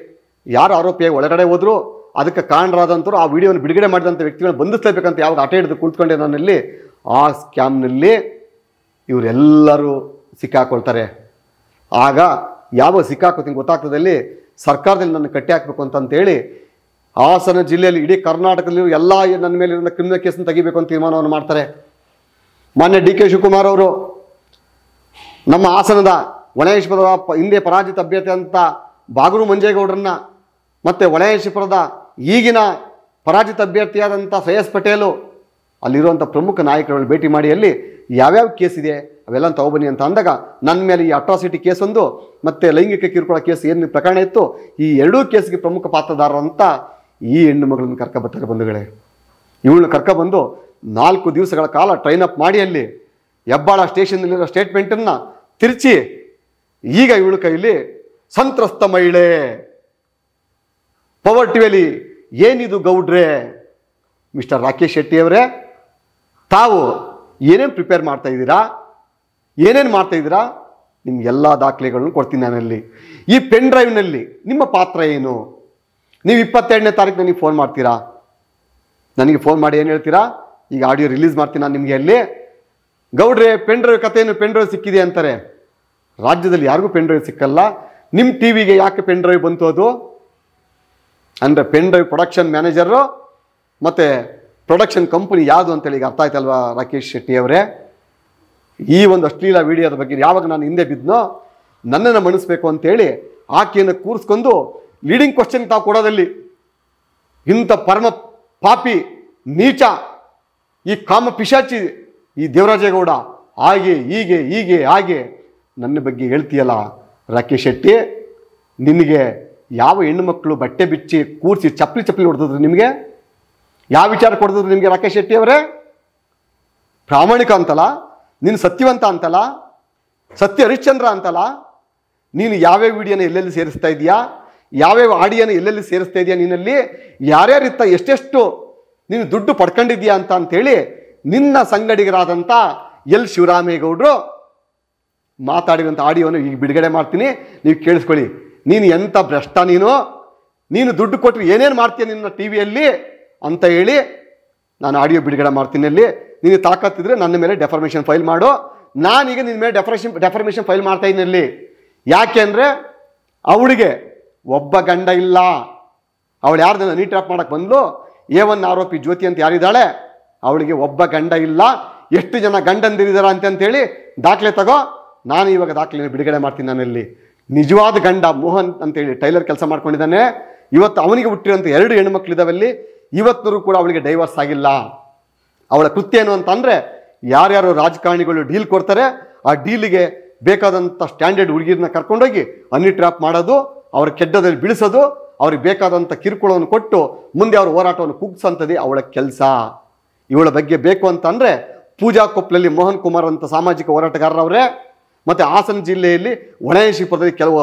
ಯಾರು ಆರೋಪಿಯಾಗಿ ಒಳಗಡೆ ಹೋದರೂ ಅದಕ್ಕೆ ಕಾರಣರಾದಂಥವ್ರು ಆ ವಿಡಿಯೋನ ಬಿಡುಗಡೆ ಮಾಡಿದಂಥ ವ್ಯಕ್ತಿಗಳನ್ನ ಬಂಧಿಸಲೇಬೇಕಂತ ಯಾವಾಗ ಆಟ ಹಿಡಿದು ಕುಳಿತುಕೊಂಡೆ ನನ್ನಲ್ಲಿ ಆ ಸ್ಕ್ಯಾಮ್ನಲ್ಲಿ ಇವರೆಲ್ಲರೂ ಸಿಕ್ಕಾಕೊಳ್ತಾರೆ ಆಗ ಯಾವಾಗ ಸಿಕ್ಕಾಕೋತೀನಿ ಗೊತ್ತಾಗ್ತದಲ್ಲಿ ಸರ್ಕಾರದಲ್ಲಿ ನನ್ನ ಕಟ್ಟಿ ಹಾಕಬೇಕು ಅಂತಂತೇಳಿ ಹಾಸನ ಜಿಲ್ಲೆಯಲ್ಲಿ ಇಡೀ ಕರ್ನಾಟಕದಲ್ಲಿ ಎಲ್ಲ ನನ್ನ ಮೇಲೆ ಕ್ರಿಮಿನಲ್ ಕೇಸನ್ನು ತೆಗಿಬೇಕು ಅಂತ ತೀರ್ಮಾನವನ್ನು ಮಾಡ್ತಾರೆ ಮಾನ್ಯ ಡಿ ಕೆ ಶಿವಕುಮಾರ್ ಅವರು ನಮ್ಮ ಹಾಸನದ ವಣೇಶ್ವರದ ಹಿಂದೆ ಪರಾಜಿತ ಅಭ್ಯರ್ಥಿ ಅಂತ ಬಾಗರು ಮಂಜೇಗೌಡರನ್ನ ಮತ್ತು ಒಳಯೇಶ್ವರದ ಈಗಿನ ಪರಾಜಿತ ಅಭ್ಯರ್ಥಿಯಾದಂಥ ಸೈಯಸ್ ಪಟೇಲು ಅಲ್ಲಿರುವಂಥ ಪ್ರಮುಖ ನಾಯಕರುಗಳು ಭೇಟಿ ಮಾಡಿ ಅಲ್ಲಿ ಯಾವ್ಯಾವ ಕೇಸಿದೆ ಅವೆಲ್ಲ ತಗೊಬನ್ನಿ ಅಂತ ಅಂದಾಗ ನನ್ನ ಮೇಲೆ ಈ ಅಟ್ರಾಸಿಟಿ ಕೇಸೊಂದು ಮತ್ತು ಲೈಂಗಿಕ ಕಿರುಕುಳ ಕೇಸ್ ಏನು ಪ್ರಕರಣ ಇತ್ತು ಈ ಎರಡೂ ಕೇಸ್ಗೆ ಪ್ರಮುಖ ಅಂತ ಈ ಹೆಣ್ಣು ಮಗಳನ್ನು ಕರ್ಕೊಬರ್ತಾರೆ ಬಂಧುಗಳೇ ಇವಳನ್ನ ಕರ್ಕೊಬಂದು ನಾಲ್ಕು ದಿವಸಗಳ ಕಾಲ ಟ್ರೈನ್ ಅಪ್ ಮಾಡಿ ಅಲ್ಲಿ ಹೆಬ್ಬಾಳ ಸ್ಟೇಷನ್ನಲ್ಲಿರೋ ಸ್ಟೇಟ್ಮೆಂಟನ್ನು ತಿರುಚಿ ಈಗ ಇವಳ ಕೈಯಲ್ಲಿ ಸಂತ್ರಸ್ತ ಮಹಿಳೆ ಪವರ್ ಟಿವಿಯಲ್ಲಿ ಏನಿದು ಗೌಡ್ರೆ ಮಿಸ್ಟರ್ ರಾಕೇಶ್ ಶೆಟ್ಟಿಯವರೇ ತಾವು ಏನೇನು ಪ್ರಿಪೇರ್ ಮಾಡ್ತಾ ಇದ್ದೀರಾ ಏನೇನು ಮಾಡ್ತಾ ಇದ್ದೀರಾ ಎಲ್ಲ ದಾಖಲೆಗಳನ್ನು ಕೊಡ್ತೀನಿ ನಾನಲ್ಲಿ ಈ ಪೆನ್ ಡ್ರೈವ್ನಲ್ಲಿ ನಿಮ್ಮ ಪಾತ್ರ ಏನು ನೀವು ಇಪ್ಪತ್ತೆರಡನೇ ತಾರೀಕು ನನಗೆ ಫೋನ್ ಮಾಡ್ತೀರಾ ನನಗೆ ಫೋನ್ ಮಾಡಿ ಏನು ಹೇಳ್ತೀರಾ ಈಗ ಆಡಿಯೋ ರಿಲೀಸ್ ಮಾಡ್ತೀನಿ ನಾನು ನಿಮಗೆ ಅಲ್ಲಿ ಗೌಡ್ರೆ ಪೆನ್ ಡ್ರೈವ್ ಕಥೆಯನ್ನು ಪೆನ್ ಡ್ರೈವ್ ಸಿಕ್ಕಿದೆ ಅಂತಾರೆ ರಾಜ್ಯದಲ್ಲಿ ಯಾರಿಗೂ ಪೆನ್ ಡ್ರೈವ್ ಸಿಕ್ಕಲ್ಲ ನಿಮ್ಮ ಟಿ ವಿಗೆ ಯಾಕೆ ಪೆನ್ ಡ್ರೈವ್ ಬಂತು ಅದು ಅಂದರೆ ಪೆನ್ ಡ್ರೈವ್ ಪ್ರೊಡಕ್ಷನ್ ಮ್ಯಾನೇಜರು ಮತ್ತು ಪ್ರೊಡಕ್ಷನ್ ಕಂಪನಿ ಯಾವುದು ಅಂತೇಳಿ ಈಗ ಅರ್ಥ ಆಯ್ತಲ್ವಾ ರಾಕೇಶ್ ಶೆಟ್ಟಿ ಅವರೇ ಈ ಒಂದು ಅಶ್ಲೀಲ ವಿಡಿಯೋದ ಬಗ್ಗೆ ಯಾವಾಗ ನಾನು ಹಿಂದೆ ಬಿದ್ದನೋ ನನ್ನನ್ನು ಮಣಿಸ್ಬೇಕು ಅಂತೇಳಿ ಆಕೆಯನ್ನು ಕೂರಿಸ್ಕೊಂಡು ಲೀಡಿಂಗ್ ಕ್ವಶನ್ ತಾವು ಕೊಡೋದಲ್ಲಿ ಇಂಥ ಪರಮ ಪಾಪಿ ನೀಚ ಈ ಕಾಮ ಪಿಶಾಚಿ ಈ ದೇವರಾಜೇಗೌಡ ಹಾಗೆ ಹೀಗೆ ಹೀಗೆ ಹಾಗೆ ನನ್ನ ಬಗ್ಗೆ ಹೇಳ್ತೀಯಲ್ಲ ರಾಕೇಶ್ ಶೆಟ್ಟಿ ನಿನಗೆ ಯಾವ ಹೆಣ್ಣು ಮಕ್ಕಳು ಬಟ್ಟೆ ಬಿಚ್ಚಿ ಕೂರಿಸಿ ಚಪ್ಪಲಿ ಚಪ್ಪಲಿ ಹೊಡೆದಿದ್ರು ನಿಮಗೆ ಯಾವ ವಿಚಾರ ಕೊಡ್ತಿದ್ರು ನಿಮಗೆ ರಾಕೇಶ್ ಶೆಟ್ಟಿ ಅವರೇ ಪ್ರಾಮಾಣಿಕ ಅಂತಲ್ಲ ನೀನು ಸತ್ಯವಂತ ಅಂತಲ್ಲ ಸತ್ಯ ಹರಿಶ್ಚಂದ್ರ ಅಂತಲ್ಲ ನೀನು ಯಾವ್ಯಾವ ವಿಡಿಯೋನ ಎಲ್ಲೆಲ್ಲಿ ಸೇರಿಸ್ತಾ ಇದೆಯಾ ಯಾವ್ಯಾವ ಆಡಿಯೋನ ಎಲ್ಲೆಲ್ಲಿ ಸೇರಿಸ್ತಾ ಇದೆಯಾ ಯಾರ್ಯಾರು ಯಾರ್ಯಾರಿತ್ತ ಎಷ್ಟೆಷ್ಟು ನೀನು ದುಡ್ಡು ಪಡ್ಕೊಂಡಿದ್ಯಾ ಅಂತ ಅಂತೇಳಿ ನಿನ್ನ ಸಂಗಡಿಗರಾದಂಥ ಎಲ್ ಶಿವರಾಮೇಗೌಡರು ಮಾತಾಡಿದಂಥ ಆಡಿಯೋನ ಈಗ ಬಿಡುಗಡೆ ಮಾಡ್ತೀನಿ ನೀವು ಕೇಳಿಸ್ಕೊಳ್ಳಿ ನೀನು ಎಂಥ ಭ್ರಷ್ಟ ನೀನು ನೀನು ದುಡ್ಡು ಕೊಟ್ಟರೆ ಏನೇನು ಮಾಡ್ತೀಯ ನಿನ್ನ ಟಿ ವಿಯಲ್ಲಿ ಅಂತ ಹೇಳಿ ನಾನು ಆಡಿಯೋ ಬಿಡುಗಡೆ ಮಾಡ್ತೀನಿ ಅಲ್ಲಿ ನೀನು ತಾಕತ್ತಿದ್ರೆ ನನ್ನ ಮೇಲೆ ಡೆಫರ್ಮೇಷನ್ ಫೈಲ್ ಮಾಡು ನಾನೀಗ ನಿನ್ನ ಮೇಲೆ ಡೆಫರೇಷನ್ ಡೆಫರ್ಮೇಷನ್ ಫೈಲ್ ಮಾಡ್ತಾ ಅಲ್ಲಿ ಯಾಕೆ ಅಂದರೆ ಅವಳಿಗೆ ಒಬ್ಬ ಗಂಡ ಇಲ್ಲ ಅವಳು ಯಾರ್ದನ್ನ ನೀ ಟ್ರ್ಯಾಪ್ ಮಾಡೋಕ್ಕೆ ಬಂದಳು ಏ ಒನ್ ಆರೋಪಿ ಜ್ಯೋತಿ ಅಂತ ಯಾರಿದ್ದಾಳೆ ಅವಳಿಗೆ ಒಬ್ಬ ಗಂಡ ಇಲ್ಲ ಎಷ್ಟು ಜನ ಗಂಡಂದಿರಿದಾರ ಅಂತಂತೇಳಿ ದಾಖಲೆ ತಗೋ ನಾನು ಇವಾಗ ದಾಖಲೆ ಬಿಡುಗಡೆ ಮಾಡ್ತೀನಿ ನಾನಲ್ಲಿ ನಿಜವಾದ ಗಂಡ ಮೋಹನ್ ಅಂತೇಳಿ ಟೈಲರ್ ಕೆಲಸ ಮಾಡ್ಕೊಂಡಿದ್ದಾನೆ ಇವತ್ತು ಅವನಿಗೆ ಹುಟ್ಟಿರುವಂಥ ಎರಡು ಇಲ್ಲಿ ಇವತ್ತರೂ ಕೂಡ ಅವಳಿಗೆ ಡೈವರ್ಸ್ ಆಗಿಲ್ಲ ಅವಳ ಕೃತ್ಯ ಏನು ಅಂತಂದರೆ ಯಾರ್ಯಾರು ರಾಜಕಾರಣಿಗಳು ಡೀಲ್ ಕೊಡ್ತಾರೆ ಆ ಡೀಲಿಗೆ ಬೇಕಾದಂಥ ಸ್ಟ್ಯಾಂಡರ್ಡ್ ಹುಡುಗಿರನ್ನ ಕರ್ಕೊಂಡೋಗಿ ಅನ್ನಿ ಟ್ರ್ಯಾಪ್ ಮಾಡೋದು ಅವ್ರ ಕೆಡ್ಡದಲ್ಲಿ ಬೀಳಿಸೋದು ಅವ್ರಿಗೆ ಬೇಕಾದಂಥ ಕಿರುಕುಳವನ್ನು ಕೊಟ್ಟು ಮುಂದೆ ಅವ್ರ ಹೋರಾಟವನ್ನು ಕುಗ್ಸೋಂಥದ್ದೇ ಅವಳ ಕೆಲಸ ಇವಳ ಬಗ್ಗೆ ಬೇಕು ಅಂತಂದರೆ ಪೂಜಾ ಕೊಪ್ಲಲ್ಲಿ ಮೋಹನ್ ಕುಮಾರ್ ಅಂತ ಸಾಮಾಜಿಕ ಹೋರಾಟಗಾರರವರೇ ಮತ್ತು ಹಾಸನ ಜಿಲ್ಲೆಯಲ್ಲಿ ಒಣಯಶಿಪುರದಲ್ಲಿ ಕೆಲವು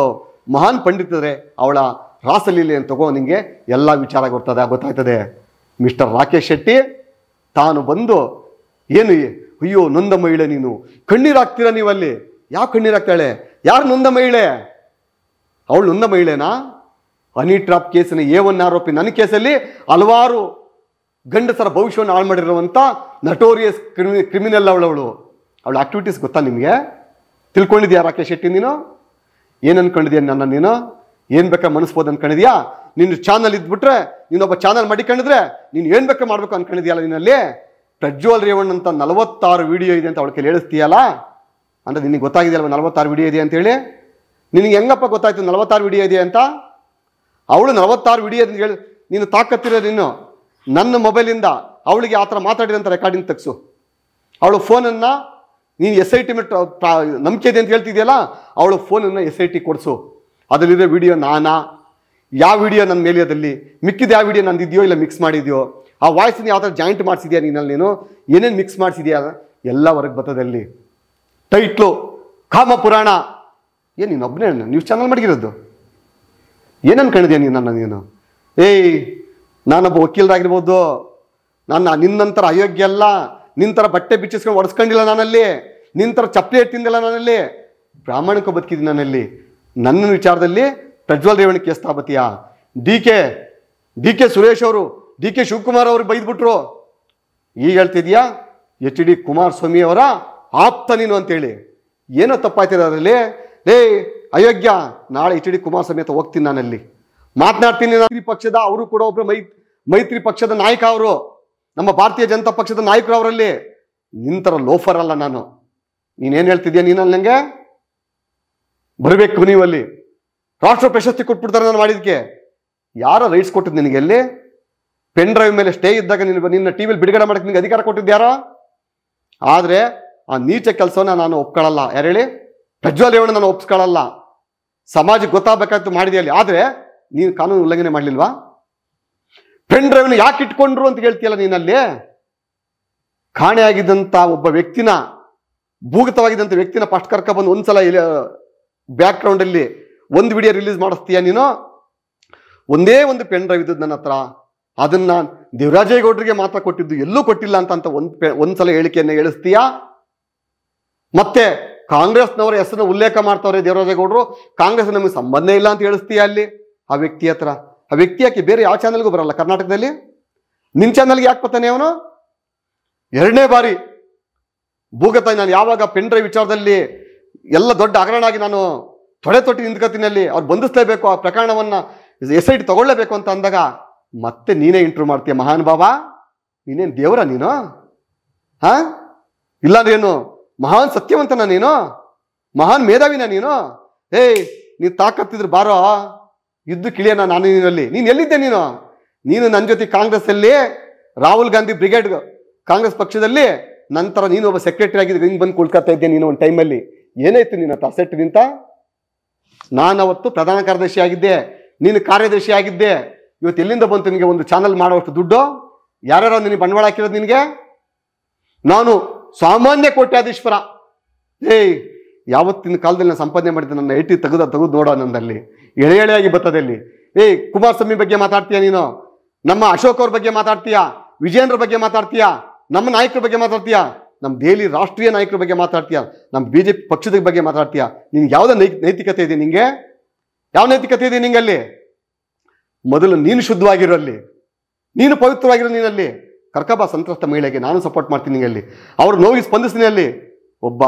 ಮಹಾನ್ ಪಂಡಿತರೆ ಅವಳ ರಾಸಲೀಲೆಯನ್ನು ತಗೋ ನಿಮಗೆ ಎಲ್ಲ ವಿಚಾರ ಗೊತ್ತದೆ ಗೊತ್ತಾಗ್ತದೆ ಮಿಸ್ಟರ್ ರಾಕೇಶ್ ಶೆಟ್ಟಿ ತಾನು ಬಂದು ಏನು ಅಯ್ಯೋ ನೊಂದ ಮಹಿಳೆ ನೀನು ಕಣ್ಣೀರಾಗ್ತೀರ ಅಲ್ಲಿ ಯಾವ ಕಣ್ಣೀರಾಗ್ತಾಳೆ ಯಾರು ನೊಂದ ಮಹಿಳೆ ಅವಳು ನೊಂದ ಮಹಿಳೆನಾ ಹನಿ ಟ್ರಾಪ್ ಕೇಸಿನ ಎ ಒನ್ ಆರೋಪಿ ನನ್ನ ಕೇಸಲ್ಲಿ ಹಲವಾರು ಗಂಡಸರ ಭವಿಷ್ಯವನ್ನು ಹಾಳು ಮಾಡಿರುವಂಥ ನಟೋರಿಯಸ್ ಕ್ರಿಮಿ ಕ್ರಿಮಿನಲ್ ಅವಳವಳು ಅವಳ ಆಕ್ಟಿವಿಟೀಸ್ ಗೊತ್ತಾ ನಿಮಗೆ ತಿಳ್ಕೊಂಡಿದ್ಯಾ ರಾಕೇಶ್ ಶೆಟ್ಟಿ ನೀನು ಏನು ಅನ್ಕೊಂಡಿದ್ಯಾ ನನ್ನ ನೀನು ಏನು ಬೇಕಾ ಮನಸ್ಬೋದು ಅನ್ಕೊಂಡಿದ್ಯಾ ನಿನ್ನ ಚಾನಲ್ ಇದ್ಬಿಟ್ರೆ ನೀನೊಬ್ಬ ಚಾನಲ್ ಕಂಡಿದ್ರೆ ನೀನು ಏನು ಬೇಕಾ ಮಾಡಬೇಕು ಅನ್ಕೊಂಡಿದ್ಯಾಲ ನಿನ್ನಲ್ಲಿ ಪ್ರಜ್ವಲ್ ರೇವಣ್ಣ ಅಂತ ನಲವತ್ತಾರು ವಿಡಿಯೋ ಇದೆ ಅಂತ ಅವಳ ಕೈಲಿ ಹೇಳಿಸ್ತೀಯಲ್ಲ ಅಂದರೆ ನಿನಗೆ ಗೊತ್ತಾಗಿದೆಯಲ್ಲ ನಲವತ್ತಾರು ವಿಡಿಯೋ ಇದೆ ಅಂತೇಳಿ ನಿನಗೆ ಹೆಂಗಪ್ಪ ಗೊತ್ತಾಯ್ತು ನಲವತ್ತಾರು ವಿಡಿಯೋ ಇದೆ ಅಂತ ಅವಳು ನಲವತ್ತಾರು ವಿಡಿಯೋ ಅಂತ ಹೇಳಿ ನೀನು ತಾಕತ್ತಿರೋ ನೀನು ನನ್ನ ಮೊಬೈಲಿಂದ ಅವಳಿಗೆ ಆ ಥರ ಮಾತಾಡಿದಂಥ ರೆಕಾರ್ಡಿಂಗ್ ತೆಗ್ಸು ಅವಳು ಫೋನನ್ನು ನೀನು ಎಸ್ ಐ ಟಿ ಮೇಲೆ ನಂಬಿಕೆ ಇದೆ ಅಂತ ಹೇಳ್ತಿದೆಯಲ್ಲ ಅವಳ ಫೋನನ್ನು ಎಸ್ ಐ ಟಿ ಕೊಡಿಸು ಅದರಲ್ಲಿರೋ ವಿಡಿಯೋ ನಾನಾ ಯಾವ ವಿಡಿಯೋ ನನ್ನ ಅದಲ್ಲಿ ಮಿಕ್ಕಿದ ಯಾವ ವಿಡಿಯೋ ನಂದಿದೆಯೋ ಇಲ್ಲ ಮಿಕ್ಸ್ ಮಾಡಿದೆಯೋ ಆ ವಾಯ್ಸನ್ನು ಯಾವ ಥರ ಜಾಯಿಂಟ್ ಮಾಡಿಸಿದ್ಯಾ ನೀನಲ್ಲಿ ನೀನು ಏನೇನು ಮಿಕ್ಸ್ ಮಾಡಿಸಿದ್ಯಾ ಎಲ್ಲ ಹೊರಗೆ ಬರ್ತದಲ್ಲಿ ಟೈಟ್ಲು ಕಾಮ ಪುರಾಣ ಏನು ನೀನು ಒಬ್ಬನೇ ನ್ಯೂಸ್ ಚಾನಲ್ ಮಡಗಿರೋದು ಏನೇನು ಕಣಿದ್ಯಾ ನೀನು ನನ್ನ ನೀನು ಏಯ್ ನಾನೊಬ್ಬ ವಕೀಲರಾಗಿರ್ಬೋದು ನಾನು ನಿನ್ನಂತರ ಅಯೋಗ್ಯ ಅಲ್ಲ ನಿಂತರ ಬಟ್ಟೆ ಬಿಚ್ಚಿಸ್ಕೊಂಡು ಒಡಿಸ್ಕೊಂಡಿಲ್ಲ ನಾನಲ್ಲಿ ನಿಂತರ ಚಪ್ಪಲಿ ತಿಂದಿಲ್ಲ ನಾನಲ್ಲಿ ಪ್ರಾಮಾಣಿಕ ಬದುಕಿದ್ದೀನಿ ನಾನಲ್ಲಿ ನನ್ನ ವಿಚಾರದಲ್ಲಿ ಪ್ರಜ್ವಲ್ ಕೇಸ್ತಾ ಸ್ಥಾಪತಿಯ D K D K Suresh ಅವರು ಡಿ ಕೆ ಶಿವಕುಮಾರ್ ಅವರು ಬೈದ್ಬಿಟ್ರು ಈಗ ಹೇಳ್ತಿದ್ಯಾ ಎಚ್ ಡಿ ಕುಮಾರಸ್ವಾಮಿ ಅವರ ಆಪ್ತ ನೀನು ಅಂತೇಳಿ ಏನೋ ತಪ್ಪಾಯ್ತಿದೆ ಅದರಲ್ಲಿ ರೇ ಅಯೋಗ್ಯ ನಾಳೆ ಎಚ್ ಡಿ ಕುಮಾರಸ್ವಾಮಿ ಅಂತ ಹೋಗ್ತೀನಿ ನಾನಲ್ಲಿ ಮಾತನಾಡ್ತೀನಿ ಮೈತ್ರಿ ಪಕ್ಷದ ಅವರು ಕೂಡ ಒಬ್ಬರು ಮೈತ್ರಿ ಪಕ್ಷದ ನಾಯಕ ಅವರು ನಮ್ಮ ಭಾರತೀಯ ಜನತಾ ಪಕ್ಷದ ನಾಯಕರು ಅವರಲ್ಲಿ ನಿಂತರ ಲೋಫರ್ ಅಲ್ಲ ನಾನು ನೀನೇನು ಹೇಳ್ತಿದ್ಯಾ ನೀನಲ್ಲಿ ನನಗೆ ಬರಬೇಕು ನೀವಲ್ಲಿ ರಾಷ್ಟ್ರ ಪ್ರಶಸ್ತಿ ಕೊಟ್ಬಿಡ್ತಾರೆ ನಾನು ಮಾಡಿದಕ್ಕೆ ಯಾರ ರೈಟ್ಸ್ ಕೊಟ್ಟಿದ್ದು ನಿನಗೆ ಎಲ್ಲಿ ಪೆನ್ ಡ್ರೈವ್ ಮೇಲೆ ಸ್ಟೇ ಇದ್ದಾಗ ನಿನ್ನ ನಿನ್ನ ಟಿ ವಿಲಿ ಬಿಡುಗಡೆ ಮಾಡಕ್ಕೆ ನಿನಗೆ ಅಧಿಕಾರ ಕೊಟ್ಟಿದ್ಯಾರೋ ಆದರೆ ಆ ನೀಚ ಕೆಲಸವನ್ನ ನಾನು ಒಪ್ಕೊಳ್ಳಲ್ಲ ಯಾರು ಹೇಳಿ ಪ್ರಜ್ವಲೇವಣ್ಣ ನಾನು ಒಪ್ಸ್ಕೊಳ್ಳಲ್ಲ ಸಮಾಜಕ್ಕೆ ಗೊತ್ತಾಗಬೇಕಾಯ್ತು ಮಾಡಿದೆಯಲ್ಲಿ ಆದರೆ ನೀನು ಕಾನೂನು ಉಲ್ಲಂಘನೆ ಮಾಡಲಿಲ್ವಾ ಪೆನ್ ಡ್ರೈವ್ನ ಯಾಕೆ ಇಟ್ಕೊಂಡ್ರು ಅಂತ ಹೇಳ್ತೀಯಲ್ಲ ನೀನಲ್ಲಿ ಕಾಣೆಯಾಗಿದ್ದಂಥ ಒಬ್ಬ ವ್ಯಕ್ತಿನ ಭೂಗತವಾಗಿದ್ದಂಥ ವ್ಯಕ್ತಿನ ಫಸ್ಟ್ ಕರ್ಕ ಬಂದು ಒಂದ್ಸಲ ಬ್ಯಾಕ್ ಗ್ರೌಂಡ್ ಅಲ್ಲಿ ಒಂದು ವಿಡಿಯೋ ರಿಲೀಸ್ ಮಾಡಿಸ್ತೀಯ ನೀನು ಒಂದೇ ಒಂದು ಪೆನ್ ಡ್ರೈವ್ ಇದ್ದದ್ದು ನನ್ನ ಹತ್ರ ಅದನ್ನು ದೇವರಾಜೇಗೌಡರಿಗೆ ಮಾತ್ರ ಕೊಟ್ಟಿದ್ದು ಎಲ್ಲೂ ಕೊಟ್ಟಿಲ್ಲ ಅಂತ ಅಂತ ಒಂದು ಒಂದ್ಸಲ ಹೇಳಿಕೆಯನ್ನು ಹೇಳಿಸ್ತೀಯಾ ಮತ್ತೆ ಕಾಂಗ್ರೆಸ್ನವರ ಹೆಸರನ್ನು ಉಲ್ಲೇಖ ಮಾಡ್ತವ್ರೆ ದೇವರಾಜೇಗೌಡರು ಕಾಂಗ್ರೆಸ್ ನಮಗೆ ಸಂಬಂಧ ಇಲ್ಲ ಅಂತ ಹೇಳಿಸ್ತೀಯಾ ಅಲ್ಲಿ ಆ ವ್ಯಕ್ತಿ ಹತ್ರ ಆ ವ್ಯಕ್ತಿ ಯಾಕೆ ಬೇರೆ ಯಾವ ಚಾನಲ್ಗೂ ಬರಲ್ಲ ಕರ್ನಾಟಕದಲ್ಲಿ ನಿನ್ನ ಚಾನಲ್ಗೆ ಯಾಕೆ ಬರ್ತಾನೆ ಅವನು ಎರಡನೇ ಬಾರಿ ಭೂಗತ ನಾನು ಯಾವಾಗ ಪೆಂಡ್ರೈ ವಿಚಾರದಲ್ಲಿ ಎಲ್ಲ ದೊಡ್ಡ ಹಗರಣ ಆಗಿ ನಾನು ತೊಡೆ ತೊಟ್ಟಿ ನಿಂತ್ಕತ್ತಿನಲ್ಲಿ ಅವ್ರು ಬಂಧಿಸ್ಲೇಬೇಕು ಆ ಪ್ರಕರಣವನ್ನು ಎಸ್ ಐ ಟಿ ತಗೊಳ್ಳೇಬೇಕು ಅಂತ ಅಂದಾಗ ಮತ್ತೆ ನೀನೇ ಇಂಟ್ರೂ ಮಾಡ್ತೀಯ ಮಹಾನ್ ಬಾಬಾ ನೀನೇನು ದೇವರ ನೀನು ಹಾ ಇಲ್ಲಾಂದ್ರೆ ಏನು ಮಹಾನ್ ಸತ್ಯವಂತನ ನೀನು ಮಹಾನ್ ಮೇಧಾವಿನ ನೀನು ಏಯ್ ನೀನು ತಾಕತ್ತಿದ್ರು ಬಾರೋ ಇದ್ದು ಕಿಳಿಯೋಣ ನಾನು ನೀನಲ್ಲಿ ನೀನು ಎಲ್ಲಿದ್ದೆ ನೀನು ನೀನು ನನ್ನ ಜೊತೆ ಕಾಂಗ್ರೆಸ್ಸಲ್ಲಿ ರಾಹುಲ್ ಗಾಂಧಿ ಬ್ರಿಗೇಡ್ ಕಾಂಗ್ರೆಸ್ ಪಕ್ಷದಲ್ಲಿ ನಂತರ ನೀನು ಒಬ್ಬ ಸೆಕ್ರೆಟರಿ ಆಗಿದ್ದು ಹಿಂಗೆ ಬಂದು ಕುಳ್ಕೊಳ್ತಾ ಇದ್ದೆ ನೀನು ಒಂದು ಟೈಮಲ್ಲಿ ಏನಾಯ್ತು ನಿನ್ನ ಅಸೆಟ್ ನಿಂತ ನಾನವತ್ತು ಪ್ರಧಾನ ಕಾರ್ಯದರ್ಶಿ ಆಗಿದ್ದೆ ನೀನು ಕಾರ್ಯದರ್ಶಿ ಆಗಿದ್ದೆ ಇವತ್ತು ಎಲ್ಲಿಂದ ಬಂತು ನಿನಗೆ ಒಂದು ಚಾನಲ್ ಮಾಡೋಷ್ಟು ದುಡ್ಡು ಯಾರ್ಯಾರೋ ನಿನಗೆ ಬಂಡವಾಳ ಹಾಕಿರೋದು ನಿನಗೆ ನಾನು ಸಾಮಾನ್ಯ ಕೋಟ್ಯಾಧೀಶ್ವರ ಏಯ್ ಯಾವತ್ತಿನ ಕಾಲದಲ್ಲಿ ನಾನು ಸಂಪಾದನೆ ಮಾಡಿದ್ದೆ ನನ್ನ ಐಟಿ ತೆಗೆದ ತೆಗೆದು ನೋಡೋ ನನ್ನಲ್ಲಿ ಎಳೆ ಎಳೆಯಾಗಿ ಬರ್ತದೆ ಇಲ್ಲಿ ಏ ಕುಮಾರಸ್ವಾಮಿ ಬಗ್ಗೆ ಮಾತಾಡ್ತೀಯ ನೀನು ನಮ್ಮ ಅಶೋಕ್ ಅವ್ರ ಬಗ್ಗೆ ಮಾತಾಡ್ತೀಯಾ ವಿಜಯೇಂದ್ರ ಬಗ್ಗೆ ಮಾತಾಡ್ತೀಯಾ ನಮ್ಮ ನಾಯಕರ ಬಗ್ಗೆ ಮಾತಾಡ್ತೀಯಾ ನಮ್ಮ ದೆಹಲಿ ರಾಷ್ಟ್ರೀಯ ನಾಯಕರ ಬಗ್ಗೆ ಮಾತಾಡ್ತೀಯ ನಮ್ಮ ಬಿ ಜೆ ಪಕ್ಷದ ಬಗ್ಗೆ ಮಾತಾಡ್ತೀಯಾ ನಿನ್ಗೆ ಯಾವುದೋ ನೈ ನೈತಿಕತೆ ಇದೆ ನಿಂಗೆ ಯಾವ ನೈತಿಕತೆ ಇದೆ ನಿಂಗೆ ಅಲ್ಲಿ ಮೊದಲು ನೀನು ಶುದ್ಧವಾಗಿರೋ ಅಲ್ಲಿ ನೀನು ಪವಿತ್ರವಾಗಿರೋ ನೀನಲ್ಲಿ ಕರ್ಕಬಾ ಸಂತ್ರಸ್ತ ಮಹಿಳೆಗೆ ನಾನು ಸಪೋರ್ಟ್ ಮಾಡ್ತೀನಿ ಅಲ್ಲಿ ಅವ್ರ ನೋವಿಗೆ ಸ್ಪಂದಿಸ್ತೀನಿ ಅಲ್ಲಿ ಒಬ್ಬ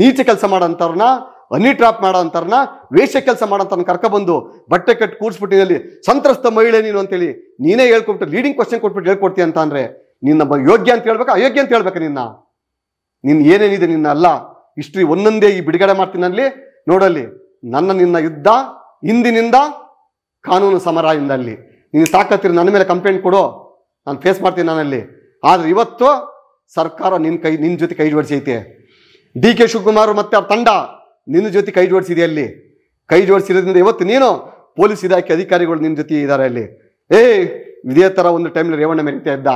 ನೀಚ ಕೆಲಸ ಮಾಡೋಂಥವ್ರನ್ನ ಹನಿ ಟ್ರಾಪ್ ಮಾಡೋ ಅಂತಾರನ್ನ ವೇಷ ಕೆಲಸ ಮಾಡೋಂಥ ಕರ್ಕೊಬಂದು ಬಟ್ಟೆ ಕಟ್ಟು ಕೂರಿಸ್ಬಿಟ್ಟಿದ್ದಲ್ಲಿ ಸಂತ್ರಸ್ತ ಮಹಿಳೆ ನೀನು ಅಂತೇಳಿ ನೀನೇ ಹೇಳ್ಕೊಟ್ಟು ಲೀಡಿಂಗ್ ಕ್ವಶನ್ ಕೊಟ್ಬಿಟ್ಟು ಹೇಳ್ಕೊಡ್ತೀಯ ಅಂತ ಅಂದರೆ ನಿನ್ನ ಯೋಗ್ಯ ಅಂತ ಹೇಳ್ಬೇಕು ಅಯೋಗ್ಯ ಅಂತ ಹೇಳ್ಬೇಕು ನಿನ್ನ ನಿನ್ನ ಏನೇನಿದೆ ನಿನ್ನ ಅಲ್ಲ ಇಸ್ಟ್ರಿ ಒಂದೊಂದೇ ಈ ಬಿಡುಗಡೆ ಮಾಡ್ತೀನಲ್ಲಿ ನೋಡಲ್ಲಿ ನನ್ನ ನಿನ್ನ ಯುದ್ಧ ಹಿಂದಿನಿಂದ ಕಾನೂನು ಸಮರ ಇಂದಲ್ಲಿ ನೀನು ಸಾಕತ್ತಿರ ನನ್ನ ಮೇಲೆ ಕಂಪ್ಲೇಂಟ್ ಕೊಡು ನಾನು ಫೇಸ್ ಮಾಡ್ತೀನಿ ನಾನಲ್ಲಿ ಆದರೆ ಇವತ್ತು ಸರ್ಕಾರ ನಿನ್ನ ಕೈ ನಿನ್ನ ಜೊತೆ ಕೈ ಜೋಡಿಸೈತೆ ಡಿ ಕೆ ಶಿವಕುಮಾರ್ ಮತ್ತು ಅವ್ರ ತಂಡ ನಿನ್ನ ಜೊತೆ ಕೈ ಜೋಡಿಸಿದೆ ಅಲ್ಲಿ ಕೈ ಜೋಡಿಸಿರೋದ್ರಿಂದ ಇವತ್ತು ನೀನು ಪೊಲೀಸ್ ಇಲಾಖೆ ಅಧಿಕಾರಿಗಳು ನಿನ್ನ ಜೊತೆ ಇದ್ದಾರೆ ಅಲ್ಲಿ ಏ ಇದೇ ಥರ ಒಂದು ಟೈಮಲ್ಲಿ ರೇವಣ್ಣ ಮೆರಿತಾ ಇದ್ದ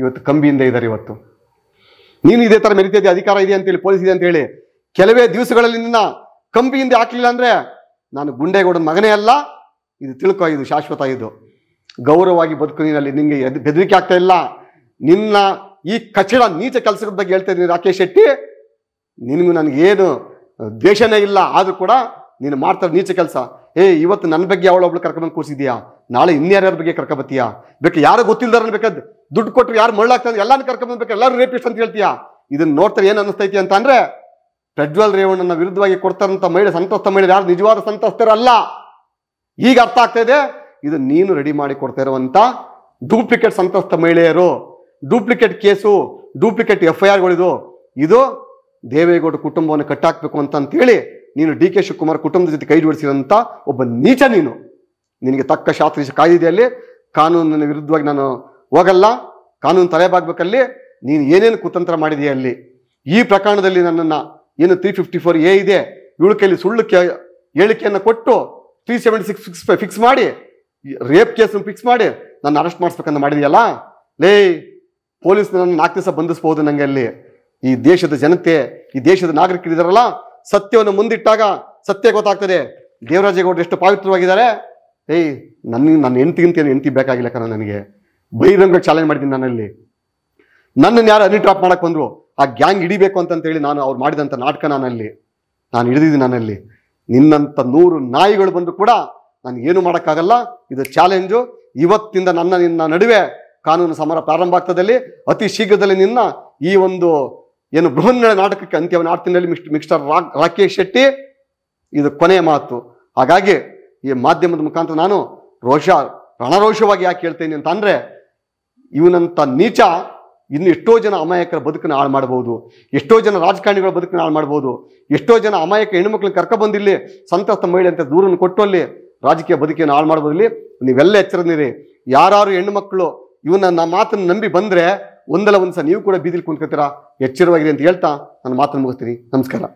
ಇವತ್ತು ಕಂಬಿಯಿಂದ ಇದ್ದಾರೆ ಇವತ್ತು ನೀನು ಇದೇ ಥರ ಮೆರಿತಾ ಇದೆ ಅಧಿಕಾರ ಇದೆ ಅಂತೇಳಿ ಪೊಲೀಸ್ ಇದೆ ಅಂತೇಳಿ ಕೆಲವೇ ದಿವಸಗಳಲ್ಲಿ ನಿನ್ನ ಕಂಬಿಯಿಂದ ಹಾಕಲಿಲ್ಲ ಅಂದರೆ ನಾನು ಗುಂಡೇಗೌಡನ ಮಗನೇ ಅಲ್ಲ ಇದು ತಿಳ್ಕೊ ಇದು ಶಾಶ್ವತ ಇದು ಗೌರವವಾಗಿ ಬದುಕು ಬದುಕಿನಲ್ಲಿ ನಿಮಗೆ ಬೆದರಿಕೆ ಆಗ್ತಾ ಇಲ್ಲ ನಿನ್ನ ಈ ಕಚಡ ನೀಚ ಕೆಲಸದ ಬಗ್ಗೆ ಹೇಳ್ತಾ ಇದ್ದೀನಿ ರಾಕೇಶ್ ಶೆಟ್ಟಿ ನಿನಗೂ ನನಗೇನು ದ್ವೇಷನೇ ಇಲ್ಲ ಆದರೂ ಕೂಡ ನೀನು ಮಾಡ್ತಾರೆ ನೀಚ ಕೆಲಸ ಏ ಇವತ್ತು ನನ್ನ ಬಗ್ಗೆ ಒಬ್ಳು ಕರ್ಕೊಂಡು ಕೂರಿಸಿದ್ಯಾ ನಾಳೆ ಇನ್ಯಾರ್ಯಾರ ಬಗ್ಗೆ ಕರ್ಕೊಬತ್ತೀಯಾ ಬೇಕು ಯಾರು ಗೊತ್ತಿಲ್ಲದಾರ ಬೇಕಾದ್ ದುಡ್ಡು ಕೊಟ್ಟು ಯಾರು ಮಳ್ಳಾಗ್ತಾರೆ ಎಲ್ಲಾನು ಕರ್ಕೊಂಬಂದ್ಬೇಕು ಎಲ್ಲರೂ ರೇಪಿಸ್ಟ್ ಅಂತ ಹೇಳ್ತೀಯಾ ಇದನ್ನ ನೋಡ್ತಾರೆ ಏನು ಅನ್ನಿಸ್ತೈತಿ ಅಂತ ಅಂದ್ರೆ ಪ್ರಜ್ವಲ್ ರೇವಣ್ಣನ ವಿರುದ್ಧವಾಗಿ ಕೊಡ್ತಾರಂಥ ಮಹಿಳೆ ಸಂತಸ್ತ ಮಹಿಳೆ ಯಾರು ನಿಜವಾದ ಸಂತಸ್ತರಲ್ಲ ಈಗ ಅರ್ಥ ಆಗ್ತಾ ಇದೆ ಇದು ನೀನು ರೆಡಿ ಮಾಡಿ ಕೊಡ್ತಾ ಇರುವಂಥ ಡೂಪ್ಲಿಕೇಟ್ ಸಂತಸ್ತ ಮಹಿಳೆಯರು duplicate case duplicate F I ಆರ್ಗಳಿದು ಇದು ದೇವೇಗೌಡ ಕುಟುಂಬವನ್ನು ಕಟ್ಟಾಕಬೇಕು ಅಂತ ಅಂತೇಳಿ ನೀನು ಡಿ ಕೆ ಶಿವಕುಮಾರ್ ಕುಟುಂಬದ ಜೊತೆ ಕೈ ಜೋಡಿಸಿದಂಥ ಒಬ್ಬ ನೀಚ ನೀನು ನಿನಗೆ ತಕ್ಕ ಶಾಸ್ತ್ರ ಕಾಯ್ದೆಯಲ್ಲಿ ಕಾನೂನಿನ ವಿರುದ್ಧವಾಗಿ ನಾನು ಹೋಗಲ್ಲ ಕಾನೂನು ತಲೆಬಾಗ್ಬೇಕಲ್ಲಿ ನೀನು ಏನೇನು ಕುತಂತ್ರ ಮಾಡಿದೆಯಾ ಅಲ್ಲಿ ಈ ಪ್ರಕರಣದಲ್ಲಿ ನನ್ನನ್ನು ಏನು ತ್ರೀ ಫಿಫ್ಟಿ ಫೋರ್ ಎ ಇದೆ ಇವಳಿಕೆಯಲ್ಲಿ ಸುಳ್ಳು ಸುಳ್ಳು ಹೇಳಿಕೆಯನ್ನು ಕೊಟ್ಟು three seventy six fix fix ಮಾಡಿ ರೇಪ್ ಕೇಸನ್ನು ಫಿಕ್ಸ್ ಮಾಡಿ ನನ್ನ ಅರೆಸ್ಟ್ ಮಾಡಿಸ್ಬೇಕಂತ ಮಾಡಿದೆಯಲ್ಲ ಲೇ ಪೊಲೀಸ್ ನನ್ನ ನಾಲ್ಕು ದಿವಸ ಬಂಧಿಸ್ಬೋದು ನನಗೆ ಅಲ್ಲಿ ಈ ದೇಶದ ಜನತೆ ಈ ದೇಶದ ನಾಗರಿಕರಿದಾರಲ್ಲ ಸತ್ಯವನ್ನು ಮುಂದಿಟ್ಟಾಗ ಸತ್ಯ ಗೊತ್ತಾಗ್ತದೆ ದೇವರಾಜೇಗೌಡರು ಎಷ್ಟು ಪಾವಿತ್ರವಾಗಿದ್ದಾರೆ ಏಯ್ ನನ್ನ ನನ್ನ ಏನು ಹೆಂಡತಿ ಬೇಕಾಗಿಲ್ಲ ಕಣ ನನಗೆ ಬಹಿರಂಗ ಚಾಲೆಂಜ್ ಮಾಡಿದ್ದೀನಿ ನನ್ನಲ್ಲಿ ನನ್ನನ್ನು ಯಾರು ಅನಿ ಡ್ರಾಪ್ ಮಾಡಕ್ಕೆ ಬಂದರು ಆ ಗ್ಯಾಂಗ್ ಹಿಡಿಬೇಕು ಹೇಳಿ ನಾನು ಅವ್ರು ಮಾಡಿದಂಥ ನಾಟಕ ನಾನಲ್ಲಿ ನಾನು ಹಿಡಿದಿದ್ದೀನಿ ನಾನಲ್ಲಿ ನಿನ್ನಂಥ ನೂರು ನಾಯಿಗಳು ಬಂದರೂ ಕೂಡ ನಾನು ಏನು ಮಾಡೋಕ್ಕಾಗಲ್ಲ ಇದು ಚಾಲೆಂಜು ಇವತ್ತಿಂದ ನನ್ನ ನಿನ್ನ ನಡುವೆ ಕಾನೂನು ಸಮರ ಪ್ರಾರಂಭ ಆಗ್ತದಲ್ಲಿ ಅತಿ ಶೀಘ್ರದಲ್ಲಿ ನಿನ್ನ ಈ ಒಂದು ಏನು ಬೃಹನ್ನಳ ನಾಟಕಕ್ಕೆ ಅಂತ್ಯವ ನಾಡ್ತಿನಲ್ಲಿ ಮಿಸ್ಟ್ ರಾ ರಾಕೇಶ್ ಶೆಟ್ಟಿ ಇದು ಕೊನೆಯ ಮಾತು ಹಾಗಾಗಿ ಈ ಮಾಧ್ಯಮದ ಮುಖಾಂತರ ನಾನು ರೋಷ ರಣರೋಷವಾಗಿ ಯಾಕೆ ಹೇಳ್ತೇನೆ ಅಂತ ಅಂದರೆ ಇವನಂಥ ನೀಚ ಇನ್ನು ಎಷ್ಟೋ ಜನ ಅಮಾಯಕರ ಬದುಕನ್ನು ಹಾಳು ಮಾಡ್ಬೋದು ಎಷ್ಟೋ ಜನ ರಾಜಕಾರಣಿಗಳ ಬದುಕನ್ನು ಹಾಳು ಮಾಡ್ಬೋದು ಎಷ್ಟೋ ಜನ ಅಮಾಯಕ ಮಕ್ಕಳಿಗೆ ಕರ್ಕೊಬಂದಿರಲಿ ಸಂತಸ್ತ ಮಹಿಳೆ ಅಂತ ದೂರನ್ನು ಕೊಟ್ಟು ಅಲ್ಲಿ ರಾಜಕೀಯ ಬದುಕಿಯನ್ನು ಹಾಳು ಮಾಡ್ಬೋದಲ್ಲಿ ನೀವೆಲ್ಲ ಎಚ್ಚರದಿರಿ ಯಾರು ಹೆಣ್ಣು ಮಕ್ಕಳು ಇವನ್ನ ನಮ್ಮ ಮಾತನ್ನು ನಂಬಿ ಬಂದರೆ ಒಂದಲ್ಲ ಒಂದು ಸಹ ನೀವು ಕೂಡ ಬೀದಿಲಿ ಕುಂತ್ಕೊತೀರಾ ಎಚ್ಚರವಾಗಿದೆ ಅಂತ ಹೇಳ್ತಾ ನಾನು ಮಾತನ್ನು ಮುಗಿಸ್ತೀನಿ ನಮಸ್ಕಾರ